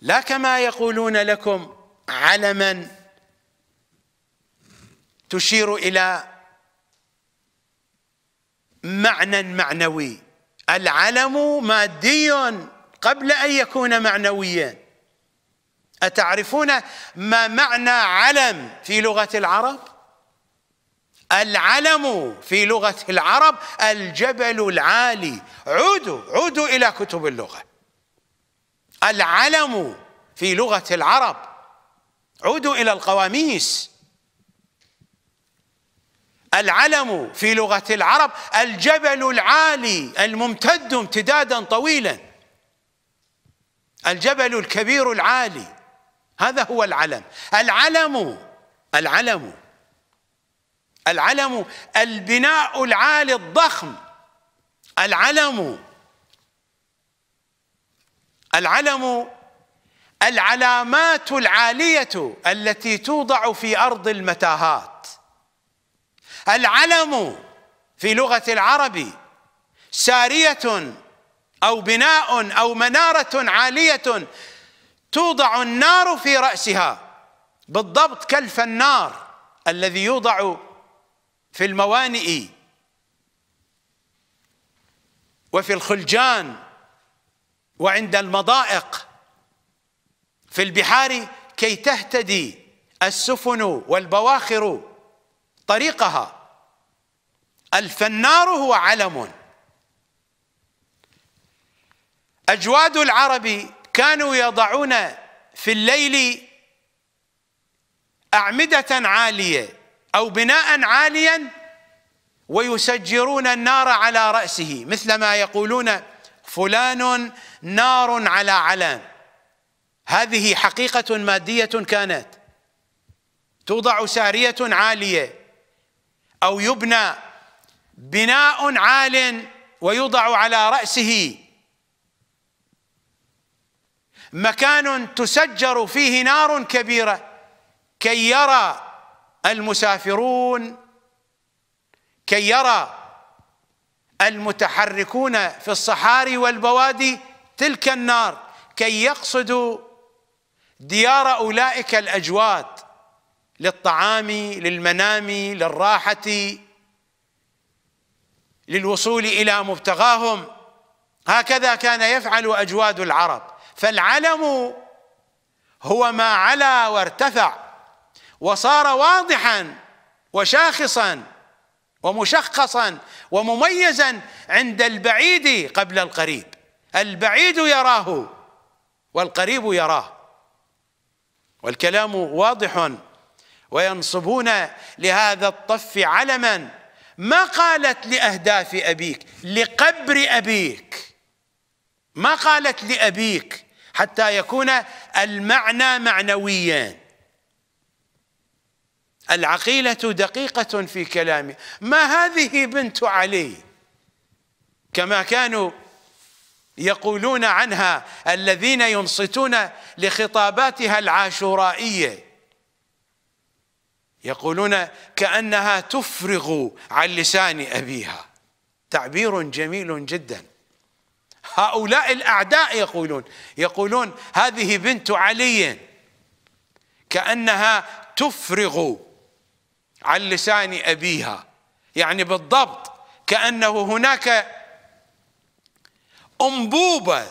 لا كما يقولون لكم علما تشير إلى معنى معنوي العلم مادي قبل أن يكون معنويا أتعرفون ما معنى علم في لغة العرب؟ العلم في لغة العرب الجبل العالي عودوا عودوا إلى كتب اللغة العلم في لغة العرب عودوا إلى القواميس العلم في لغة العرب الجبل العالي الممتد امتدادا طويلا الجبل الكبير العالي هذا هو العلم العلم العلم العلم البناء العالي الضخم العلم العلم العلامات العالية التي توضع في أرض المتاهات العلم في لغة العرب سارية أو بناء أو منارة عالية توضع النار في رأسها بالضبط كالفنار الذي يوضع في الموانئ وفي الخلجان وعند المضائق في البحار كي تهتدي السفن والبواخر طريقها الفنار هو علم أجواد العرب كانوا يضعون في الليل أعمدة عالية أو بناء عاليا ويسجرون النار على رأسه مثلما يقولون فلان نار على علام هذه حقيقة مادية كانت توضع سارية عالية أو يبنى بناء عال ويوضع على رأسه مكان تسجر فيه نار كبيرة كي يرى المسافرون كي يرى المتحركون في الصحاري والبوادي تلك النار كي يقصدوا ديار اولئك الاجواد للطعام للمنام للراحه للوصول الى مبتغاهم هكذا كان يفعل اجواد العرب فالعلم هو ما علا وارتفع وصار واضحا وشاخصا ومشخصا ومميزا عند البعيد قبل القريب البعيد يراه والقريب يراه والكلام واضح وينصبون لهذا الطف علما ما قالت لأهداف أبيك لقبر أبيك ما قالت لأبيك حتى يكون المعنى معنويا العقيلة دقيقة في كلامه ما هذه بنت علي كما كانوا يقولون عنها الذين ينصتون لخطاباتها العاشورائية يقولون كأنها تفرغ عن لسان أبيها تعبير جميل جدا هؤلاء الأعداء يقولون يقولون هذه بنت علي كأنها تفرغ عن لسان أبيها يعني بالضبط كأنه هناك أنبوبة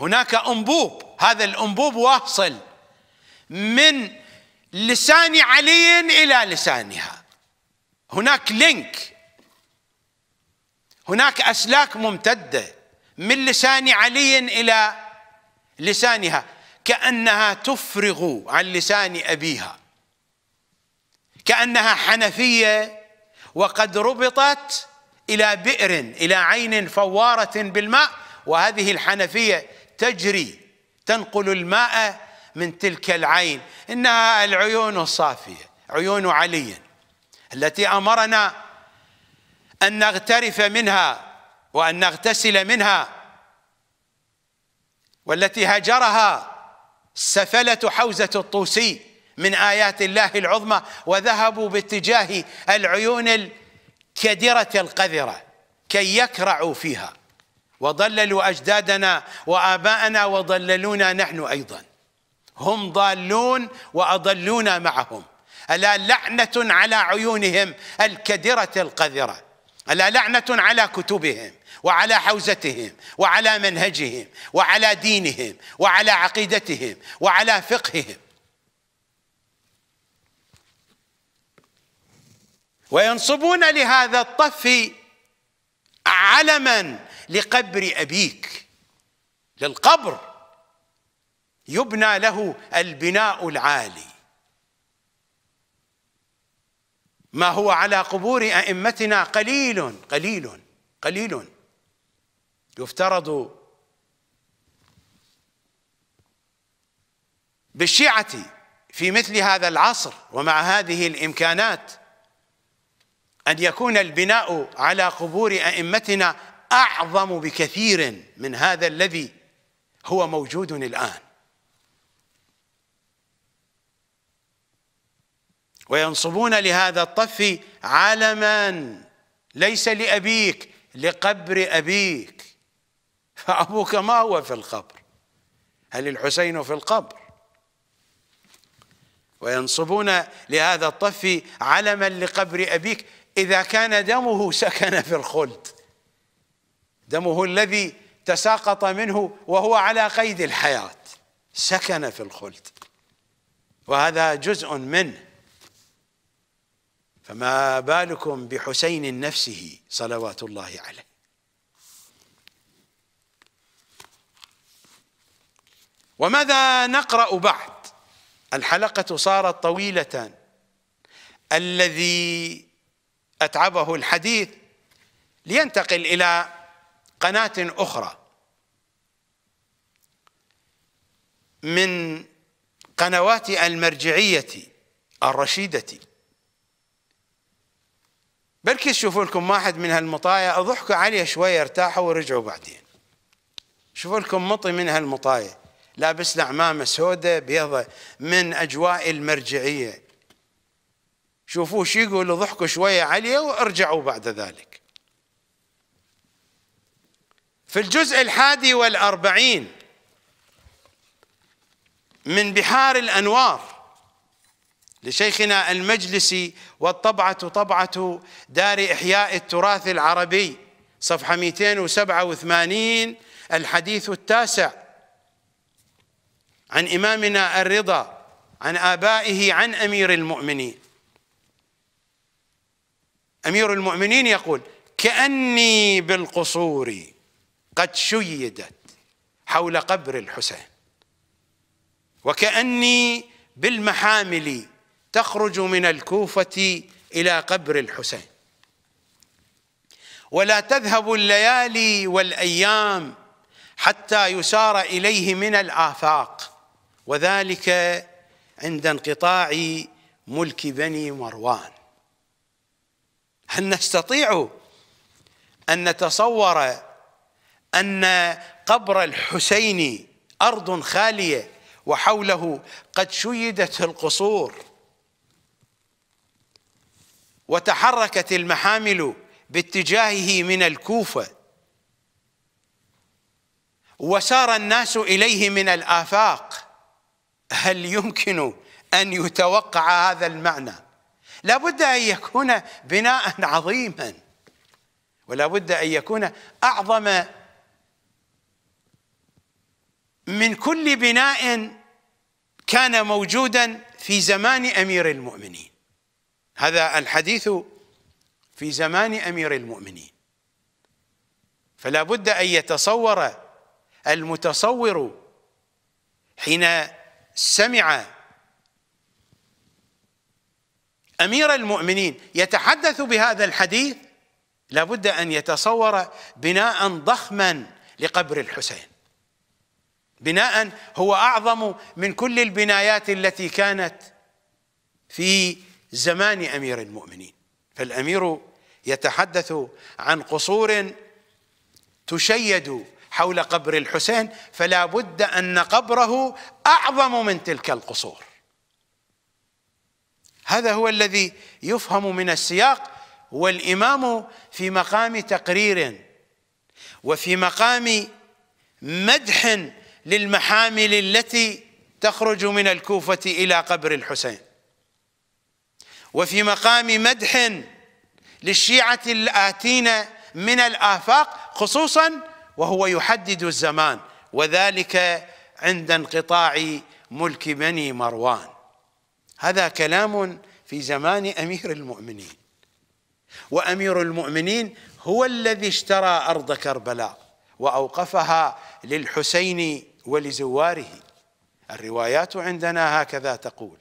هناك أنبوب هذا الأنبوب واصل من لسان علي إلى لسانها هناك لينك هناك أسلاك ممتدة من لسان علي إلى لسانها كأنها تفرغ عن لسان أبيها كأنها حنفية وقد ربطت إلى بئر إلى عين فوارة بالماء وهذه الحنفية تجري تنقل الماء من تلك العين إنها العيون الصافية عيون علي التي أمرنا أن نغترف منها وأن نغتسل منها والتي هجرها سفلة حوزة الطوسي من آيات الله العظمى وذهبوا باتجاه العيون الكدرة القذرة كي يكرعوا فيها وضللوا أجدادنا وآباءنا وضللونا نحن أيضا هم ضالون وأضلونا معهم ألا لعنة على عيونهم الكدرة القذرة ألا لعنة على كتبهم وعلى حوزتهم وعلى منهجهم وعلى دينهم وعلى عقيدتهم وعلى فقههم وينصبون لهذا الطف علما لقبر أبيك للقبر يبنى له البناء العالي ما هو على قبور أئمتنا قليل قليل قليل يفترض بالشيعة في مثل هذا العصر ومع هذه الإمكانات أن يكون البناء على قبور أئمتنا أعظم بكثير من هذا الذي هو موجود الآن وينصبون لهذا الطف علما ليس لأبيك لقبر أبيك فأبوك ما هو في القبر هل الحسين في القبر وينصبون لهذا الطف علما لقبر أبيك إذا كان دمه سكن في الخلد دمه الذي تساقط منه وهو على قيد الحياة سكن في الخلد وهذا جزء منه فما بالكم بحسين نفسه صلوات الله عليه وماذا نقرأ بعد الحلقة صارت طويلة الذي أتعبه الحديث لينتقل إلى قناة أخرى من قنوات المرجعية الرشيدة بركي تشوفوا لكم واحد من هالمطايا اضحكوا عليه شوية ارتاحوا ورجعوا بعدين شوفوا لكم مطي من هالمطايا لابس له عمامة سوداء بيضة من أجواء المرجعية شوفوه شو يقولوا ضحكوا شوية عليه وارجعوا بعد ذلك في الجزء الحادي والأربعين من بحار الأنوار لشيخنا المجلسي والطبعة طبعة دار إحياء التراث العربي صفحة 287 الحديث التاسع عن إمامنا الرضا عن آبائه عن أمير المؤمنين أمير المؤمنين يقول كأني بالقصور قد شيدت حول قبر الحسين وكأني بالمحامل تخرج من الكوفة إلى قبر الحسين ولا تذهب الليالي والأيام حتى يسار إليه من الآفاق وذلك عند انقطاع ملك بني مروان هل نستطيع أن نتصور أن قبر الحسين أرض خالية وحوله قد شيدت القصور وتحركت المحامل باتجاهه من الكوفة وسار الناس إليه من الآفاق هل يمكن أن يتوقع هذا المعنى؟ لابد أن يكون بناء عظيما ولا بد أن يكون أعظم من كل بناء كان موجودا في زمان أمير المؤمنين هذا الحديث في زمان أمير المؤمنين فلا بد أن يتصور المتصور حين سمع امير المؤمنين يتحدث بهذا الحديث لابد ان يتصور بناء ضخما لقبر الحسين بناء هو اعظم من كل البنايات التي كانت في زمان امير المؤمنين فالامير يتحدث عن قصور تشيد حول قبر الحسين فلا بد ان قبره اعظم من تلك القصور هذا هو الذي يفهم من السياق والإمام في مقام تقرير وفي مقام مدح للمحامل التي تخرج من الكوفة إلى قبر الحسين وفي مقام مدح للشيعة الآتين من الآفاق خصوصا وهو يحدد الزمان وذلك عند انقطاع ملك بني مروان هذا كلام في زمان امير المؤمنين وامير المؤمنين هو الذي اشترى ارض كربلاء واوقفها للحسين ولزواره الروايات عندنا هكذا تقول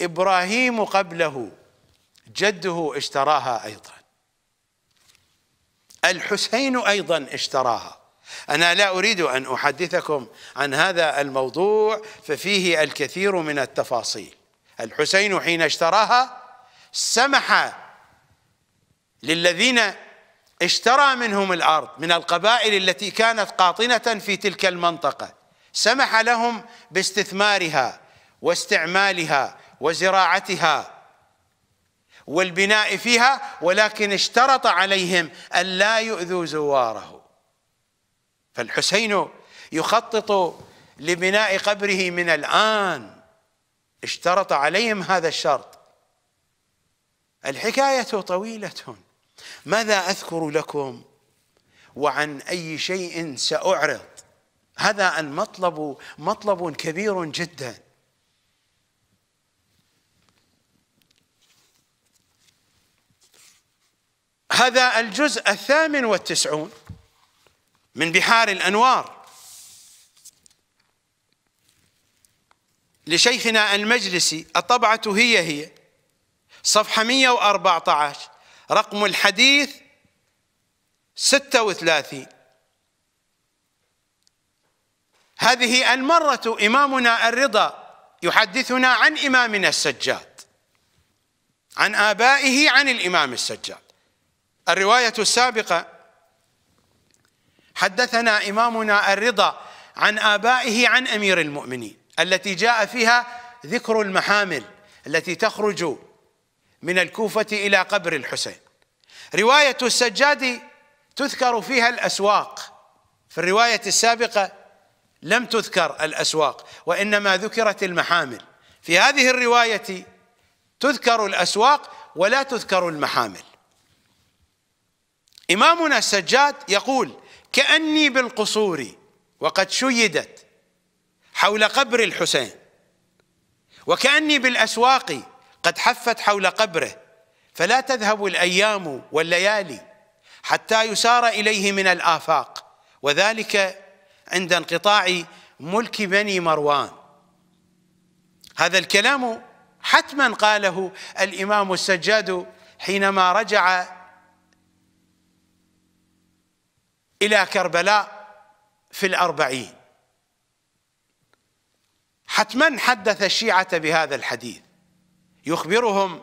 ابراهيم قبله جده اشتراها ايضا الحسين ايضا اشتراها أنا لا أريد أن أحدثكم عن هذا الموضوع ففيه الكثير من التفاصيل الحسين حين اشتراها سمح للذين اشترى منهم الأرض من القبائل التي كانت قاطنة في تلك المنطقة سمح لهم باستثمارها واستعمالها وزراعتها والبناء فيها ولكن اشترط عليهم ألا يؤذوا زواره فالحسين يخطط لبناء قبره من الآن اشترط عليهم هذا الشرط الحكاية طويلة ماذا أذكر لكم وعن أي شيء سأعرض هذا المطلب مطلب كبير جدا هذا الجزء الثامن والتسعون من بحار الأنوار لشيخنا المجلسي الطبعة هي هي صفحة 114 رقم الحديث 36 هذه المرة إمامنا الرضا يحدثنا عن إمامنا السجاد عن آبائه عن الإمام السجاد الرواية السابقة حدثنا إمامنا الرضا عن آبائه عن أمير المؤمنين التي جاء فيها ذكر المحامل التي تخرج من الكوفة إلى قبر الحسين رواية السجاد تذكر فيها الأسواق في الرواية السابقة لم تذكر الأسواق وإنما ذكرت المحامل في هذه الرواية تذكر الأسواق ولا تذكر المحامل إمامنا السجاد يقول كأني بالقصور وقد شيدت حول قبر الحسين وكأني بالأسواق قد حفت حول قبره فلا تذهب الأيام والليالي حتى يسار إليه من الآفاق وذلك عند انقطاع ملك بني مروان هذا الكلام حتما قاله الإمام السجاد حينما رجع إلى كربلاء في الأربعين حتما حدث الشيعة بهذا الحديث يخبرهم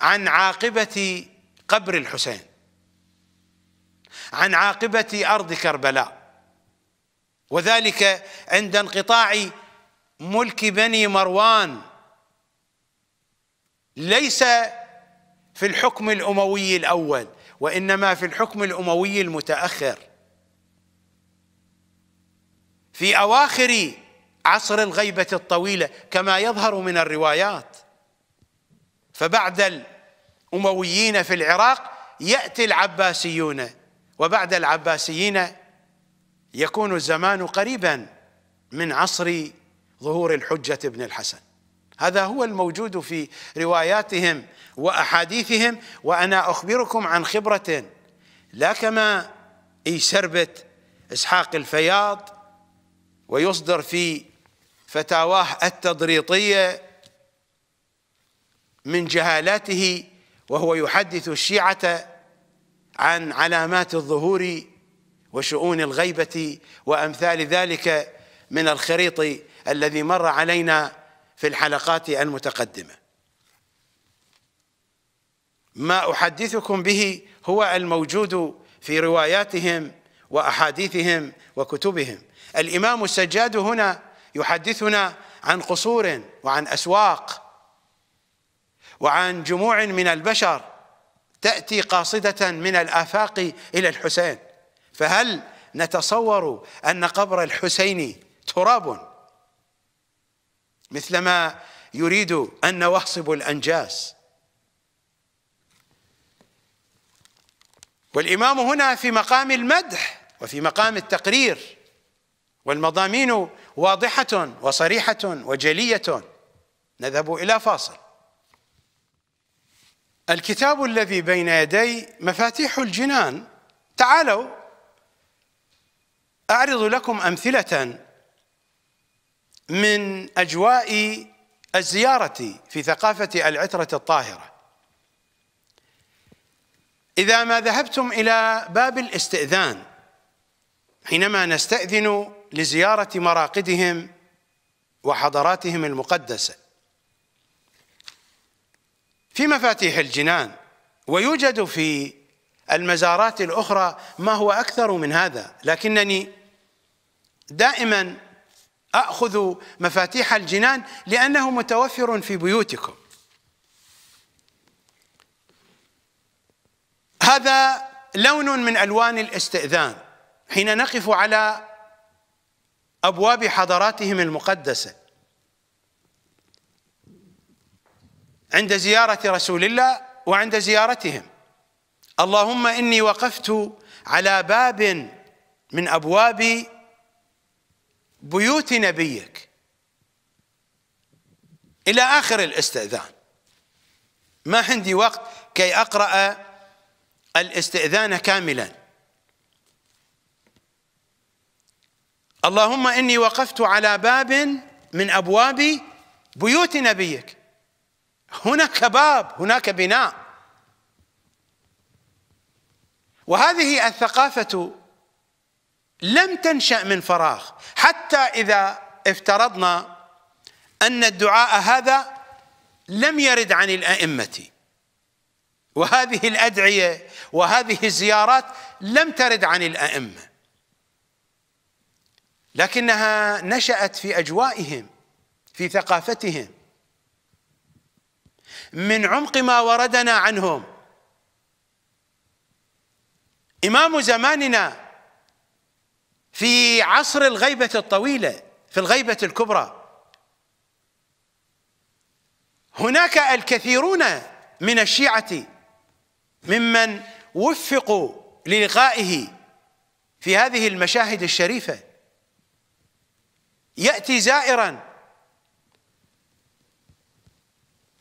عن عاقبة قبر الحسين عن عاقبة أرض كربلاء وذلك عند انقطاع ملك بني مروان ليس في الحكم الأموي الأول وانما في الحكم الاموي المتاخر في اواخر عصر الغيبه الطويله كما يظهر من الروايات فبعد الامويين في العراق ياتي العباسيون وبعد العباسيين يكون الزمان قريبا من عصر ظهور الحجه ابن الحسن هذا هو الموجود في رواياتهم واحاديثهم وانا اخبركم عن خبره لا كما يسربت اسحاق الفياض ويصدر في فتاواه التضريطيه من جهالاته وهو يحدث الشيعه عن علامات الظهور وشؤون الغيبه وامثال ذلك من الخريط الذي مر علينا في الحلقات المتقدمة ما أحدثكم به هو الموجود في رواياتهم وأحاديثهم وكتبهم الإمام السجاد هنا يحدثنا عن قصور وعن أسواق وعن جموع من البشر تأتي قاصدة من الآفاق إلى الحسين فهل نتصور أن قبر الحسين تراب مثلما يريد أن نوهصب الأنجاس والإمام هنا في مقام المدح وفي مقام التقرير والمضامين واضحة وصريحة وجلية نذهب إلى فاصل الكتاب الذي بين يدي مفاتيح الجنان تعالوا أعرض لكم أمثلة من اجواء الزياره في ثقافه العتره الطاهره اذا ما ذهبتم الى باب الاستئذان حينما نستاذن لزياره مراقدهم وحضراتهم المقدسه في مفاتيح الجنان ويوجد في المزارات الاخرى ما هو اكثر من هذا لكنني دائما اخذ مفاتيح الجنان لانه متوفر في بيوتكم هذا لون من الوان الاستئذان حين نقف على ابواب حضراتهم المقدسه عند زياره رسول الله وعند زيارتهم اللهم اني وقفت على باب من ابواب بيوت نبيك إلى آخر الاستئذان ما عندي وقت كي أقرأ الاستئذان كاملا اللهم إني وقفت على باب من أبواب بيوت نبيك هناك باب هناك بناء وهذه الثقافة لم تنشأ من فراغ حتى إذا افترضنا أن الدعاء هذا لم يرد عن الأئمة وهذه الأدعية وهذه الزيارات لم ترد عن الأئمة لكنها نشأت في أجوائهم في ثقافتهم من عمق ما وردنا عنهم إمام زماننا في عصر الغيبة الطويلة في الغيبة الكبرى هناك الكثيرون من الشيعة ممن وفقوا للقائه في هذه المشاهد الشريفة يأتي زائرا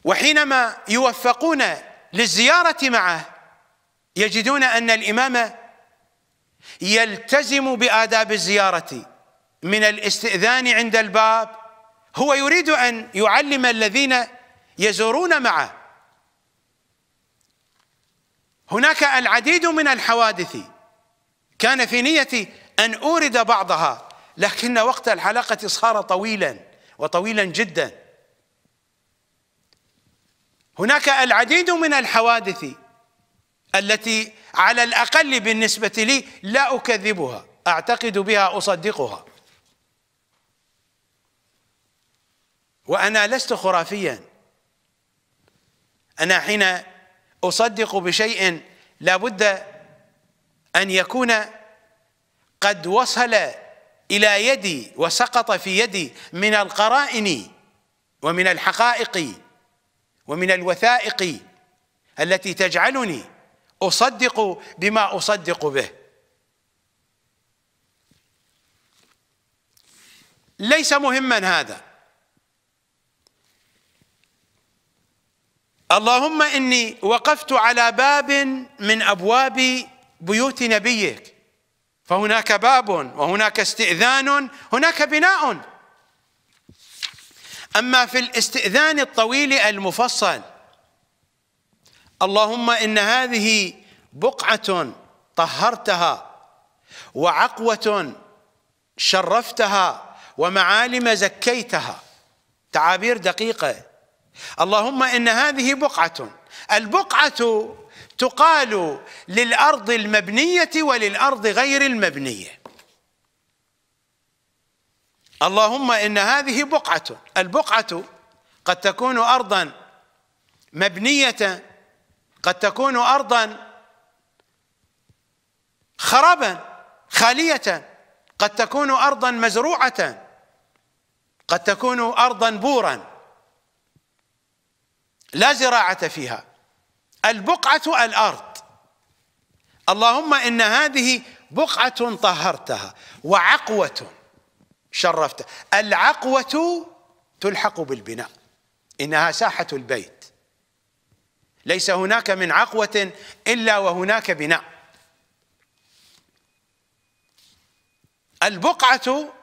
وحينما يوفقون للزيارة معه يجدون أن الإمام يلتزم بآداب الزيارة من الاستئذان عند الباب هو يريد أن يعلم الذين يزورون معه هناك العديد من الحوادث كان في نيتي أن أورد بعضها لكن وقت الحلقة صار طويلا وطويلا جدا هناك العديد من الحوادث التي على الأقل بالنسبة لي لا أكذبها أعتقد بها أصدقها وأنا لست خرافيا أنا حين أصدق بشيء لابد أن يكون قد وصل إلى يدي وسقط في يدي من القرائن ومن الحقائق ومن الوثائق التي تجعلني أصدق بما أصدق به ليس مهما هذا اللهم إني وقفت على باب من أبواب بيوت نبيك فهناك باب وهناك استئذان هناك بناء أما في الاستئذان الطويل المفصل اللهم إن هذه بقعة طهرتها وعقوة شرفتها ومعالم زكيتها تعابير دقيقة اللهم إن هذه بقعة البقعة تقال للأرض المبنية وللأرض غير المبنية اللهم إن هذه بقعة البقعة قد تكون أرضا مبنية قد تكون ارضا خرابا خاليه قد تكون ارضا مزروعه قد تكون ارضا بورا لا زراعه فيها البقعه الارض اللهم ان هذه بقعه طهرتها وعقوه شرفتها العقوه تلحق بالبناء انها ساحه البيت ليس هناك من عقوة إلا وهناك بناء البقعة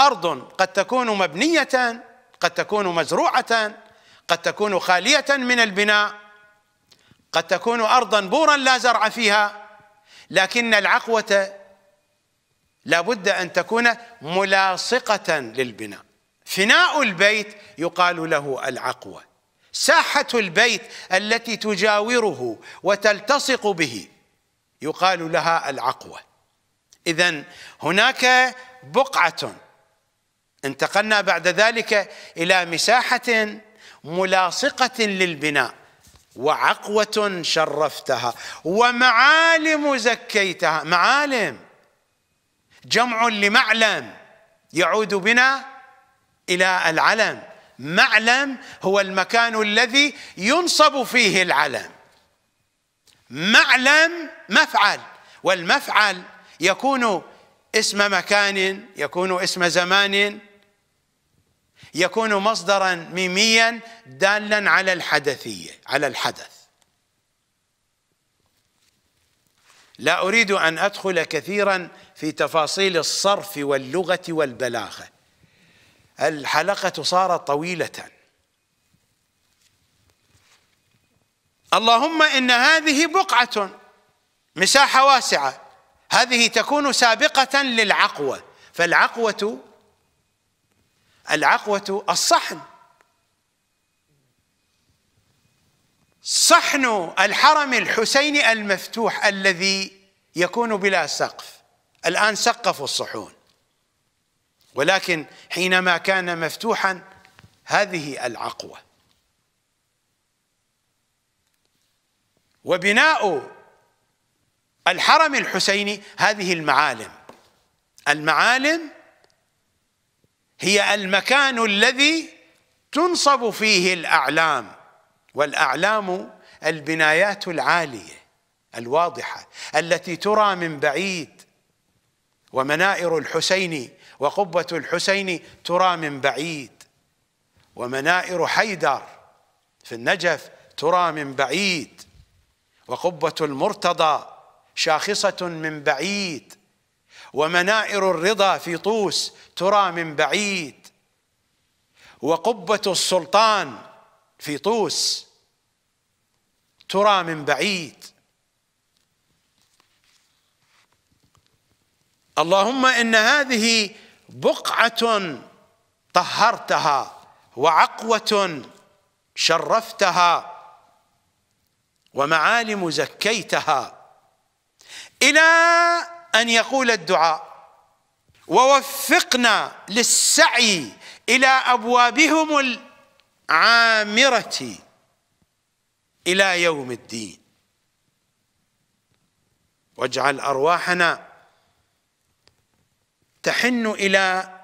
أرض قد تكون مبنية قد تكون مزروعة قد تكون خالية من البناء قد تكون أرضا بورا لا زرع فيها لكن العقوة لابد أن تكون ملاصقة للبناء فناء البيت يقال له العقوه ساحة البيت التي تجاوره وتلتصق به يقال لها العقوة إذا هناك بقعة انتقلنا بعد ذلك إلى مساحة ملاصقة للبناء وعقوة شرفتها ومعالم زكيتها معالم جمع لمعلم يعود بنا إلى العلم معلم هو المكان الذي ينصب فيه العلم معلم مفعل والمفعل يكون اسم مكان يكون اسم زمان يكون مصدرا ميميا دالا على الحدثيه على الحدث لا اريد ان ادخل كثيرا في تفاصيل الصرف واللغه والبلاغه الحلقة صارت طويلة اللهم إن هذه بقعة مساحة واسعة هذه تكون سابقة للعقوة فالعقوة العقوة الصحن صحن الحرم الحسيني المفتوح الذي يكون بلا سقف الآن سقفوا الصحون ولكن حينما كان مفتوحا هذه العقوه وبناء الحرم الحسيني هذه المعالم المعالم هي المكان الذي تنصب فيه الاعلام والاعلام البنايات العاليه الواضحه التي ترى من بعيد ومنائر الحسيني وقبة الحسين ترى من بعيد ومنائر حيدر في النجف ترى من بعيد وقبة المرتضى شاخصة من بعيد ومنائر الرضا في طوس ترى من بعيد وقبة السلطان في طوس ترى من بعيد اللهم ان هذه بقعة طهرتها وعقوة شرفتها ومعالم زكيتها إلى أن يقول الدعاء ووفقنا للسعي إلى أبوابهم العامرة إلى يوم الدين واجعل أرواحنا تحن إلى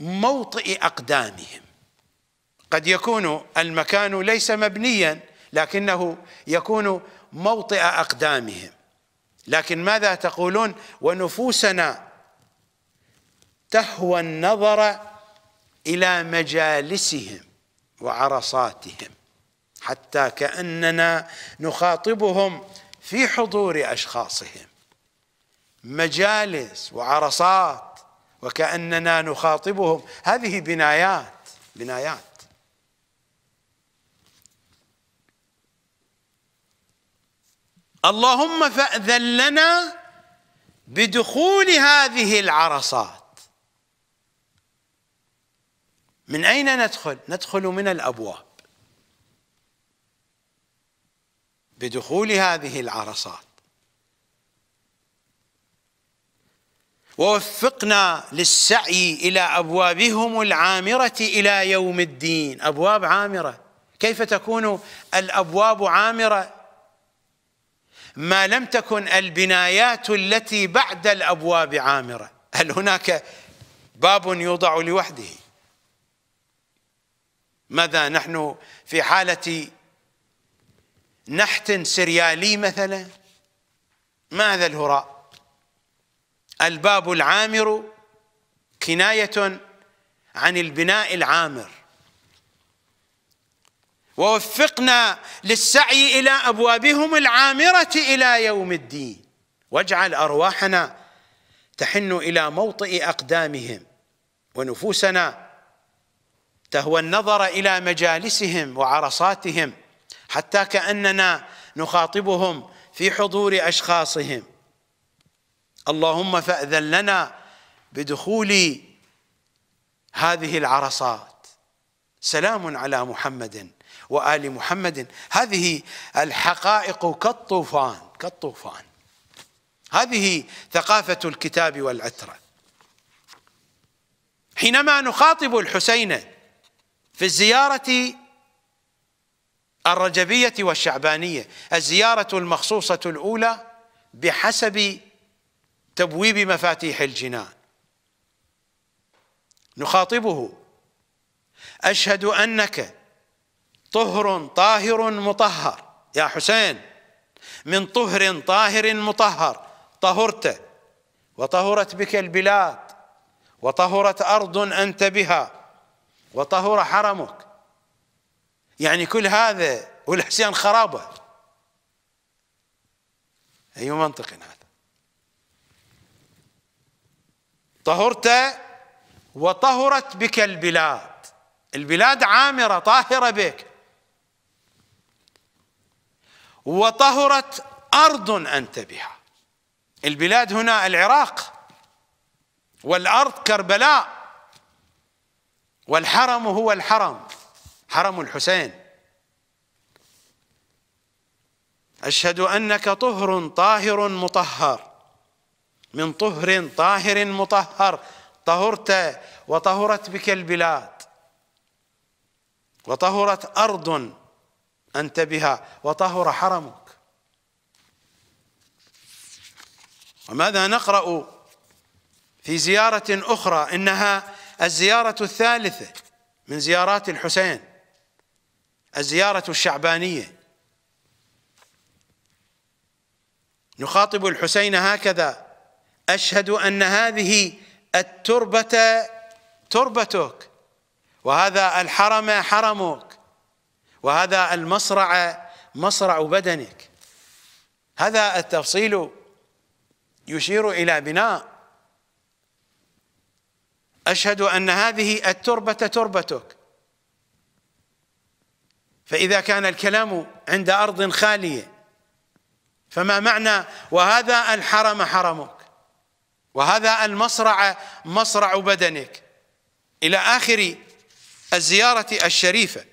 موطئ أقدامهم قد يكون المكان ليس مبنيا لكنه يكون موطئ أقدامهم لكن ماذا تقولون ونفوسنا تهوى النظر إلى مجالسهم وعرصاتهم حتى كأننا نخاطبهم في حضور أشخاصهم مجالس وعرصات وكأننا نخاطبهم هذه بنايات بنايات اللهم فأذن لنا بدخول هذه العرصات من أين ندخل؟ ندخل من الأبواب بدخول هذه العرصات ووفقنا للسعي إلى أبوابهم العامرة إلى يوم الدين أبواب عامرة كيف تكون الأبواب عامرة ما لم تكن البنايات التي بعد الأبواب عامرة هل هناك باب يوضع لوحده ماذا نحن في حالة نحت سريالي مثلا ماذا الهراء الباب العامر كناية عن البناء العامر ووفقنا للسعي إلى أبوابهم العامرة إلى يوم الدين واجعل أرواحنا تحن إلى موطئ أقدامهم ونفوسنا تهوى النظر إلى مجالسهم وعرصاتهم حتى كأننا نخاطبهم في حضور أشخاصهم اللهم فأذن لنا بدخول هذه العرصات سلام على محمد وآل محمد هذه الحقائق كالطوفان كالطوفان هذه ثقافة الكتاب والعترة حينما نخاطب الحسين في الزيارة الرجبية والشعبانية الزيارة المخصوصة الأولى بحسب تبويب مفاتيح الجنان نخاطبه أشهد أنك طهر طاهر مطهر يا حسين من طهر طاهر مطهر طهرت وطهرت بك البلاد وطهرت أرض أنت بها وطهر حرمك يعني كل هذا والحسين خرابة أي منطق هذا طهرت وطهرت بك البلاد البلاد عامرة طاهرة بك وطهرت أرض أنت بها البلاد هنا العراق والأرض كربلاء والحرم هو الحرم حرم الحسين أشهد أنك طهر طاهر مطهر من طهر طاهر مطهر طهرت وطهرت بك البلاد وطهرت أرض أنت بها وطهر حرمك وماذا نقرأ في زيارة أخرى إنها الزيارة الثالثة من زيارات الحسين الزيارة الشعبانية نخاطب الحسين هكذا أشهد أن هذه التربة تربتك وهذا الحرم حرمك وهذا المصرع مصرع بدنك هذا التفصيل يشير إلى بناء أشهد أن هذه التربة تربتك فإذا كان الكلام عند أرض خالية فما معنى وهذا الحرم حرمك وهذا المصرع مصرع بدنك إلى آخر الزيارة الشريفة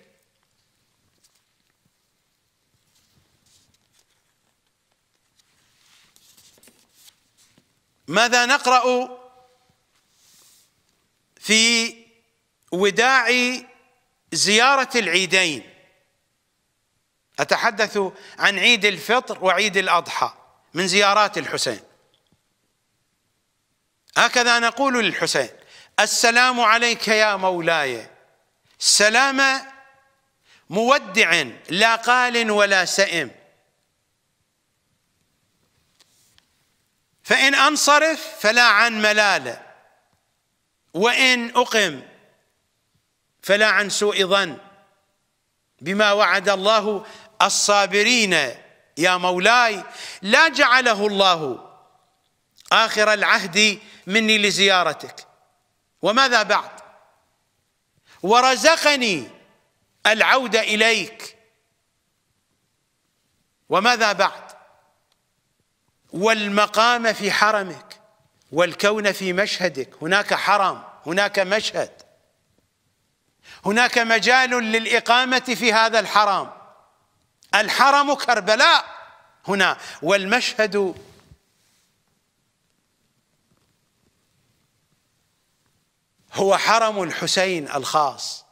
ماذا نقرأ في وداع زيارة العيدين أتحدث عن عيد الفطر وعيد الأضحى من زيارات الحسين هكذا نقول للحسين السلام عليك يا مولاي سلام مودع لا قال ولا سئم فإن أنصرف فلا عن ملالة وإن أقم فلا عن سوء ظن بما وعد الله الصابرين يا مولاي لا جعله الله آخر العهد مني لزيارتك وماذا بعد ورزقني العوده اليك وماذا بعد والمقام في حرمك والكون في مشهدك هناك حرم هناك مشهد هناك مجال للاقامه في هذا الحرم الحرم كربلاء هنا والمشهد هو حرم الحسين الخاص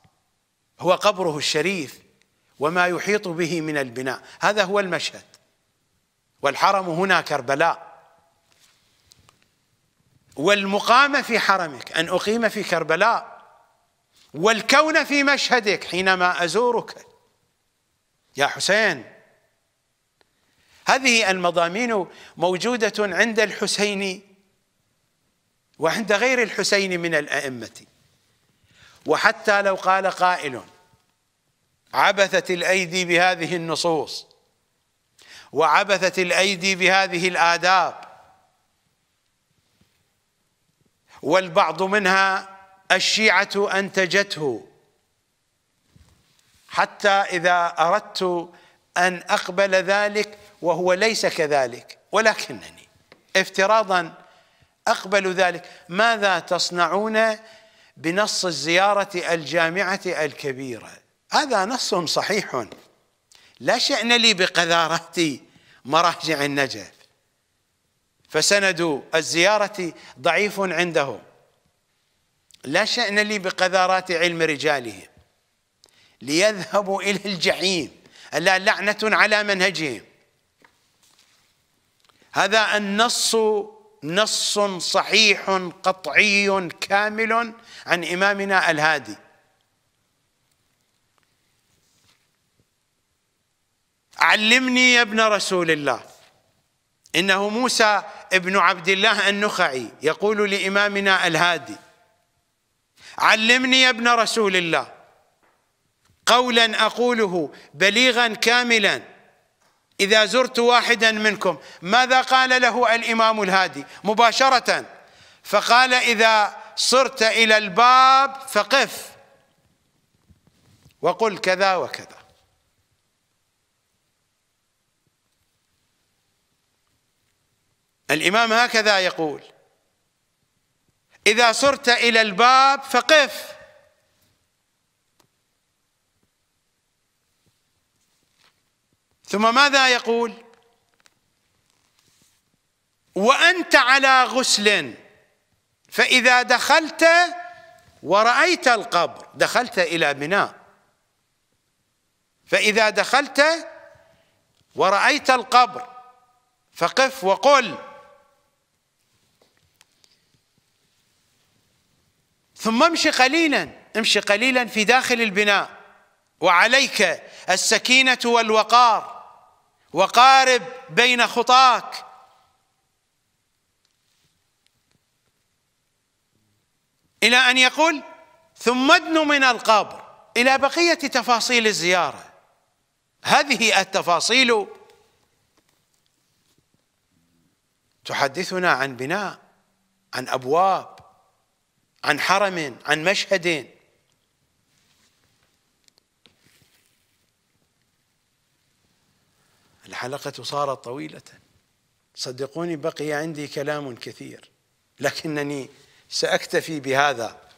هو قبره الشريف وما يحيط به من البناء هذا هو المشهد والحرم هنا كربلاء والمقام في حرمك أن أقيم في كربلاء والكون في مشهدك حينما أزورك يا حسين هذه المضامين موجودة عند الحسيني وعند غير الحسين من الأئمة وحتى لو قال قائل عبثت الأيدي بهذه النصوص وعبثت الأيدي بهذه الآداب والبعض منها الشيعة أنتجته حتى إذا أردت أن أقبل ذلك وهو ليس كذلك ولكنني افتراضا أقبلوا ذلك ماذا تصنعون بنص الزيارة الجامعة الكبيرة هذا نص صحيح لا شأن لي بقذارة مراجع النجف فسند الزيارة ضعيف عندهم لا شأن لي بقذارات علم رجالهم ليذهبوا إلى الجحيم ألا لعنة على منهجهم هذا النص نص صحيح قطعي كامل عن إمامنا الهادي علمني يا ابن رسول الله إنه موسى ابن عبد الله النخعي يقول لإمامنا الهادي علمني يا ابن رسول الله قولا أقوله بليغا كاملا إذا زرت واحدا منكم ماذا قال له الإمام الهادي مباشرة فقال إذا صرت إلى الباب فقف وقل كذا وكذا الإمام هكذا يقول إذا صرت إلى الباب فقف ثم ماذا يقول وأنت على غسل فإذا دخلت ورأيت القبر دخلت إلى بناء فإذا دخلت ورأيت القبر فقف وقل ثم امشي قليلا امشي قليلا في داخل البناء وعليك السكينة والوقار وقارب بين خطاك الى ان يقول ثم ادن من القبر الى بقيه تفاصيل الزياره هذه التفاصيل تحدثنا عن بناء عن ابواب عن حرم عن مشهد الحلقة صارت طويلة صدقوني بقي عندي كلام كثير لكنني سأكتفي بهذا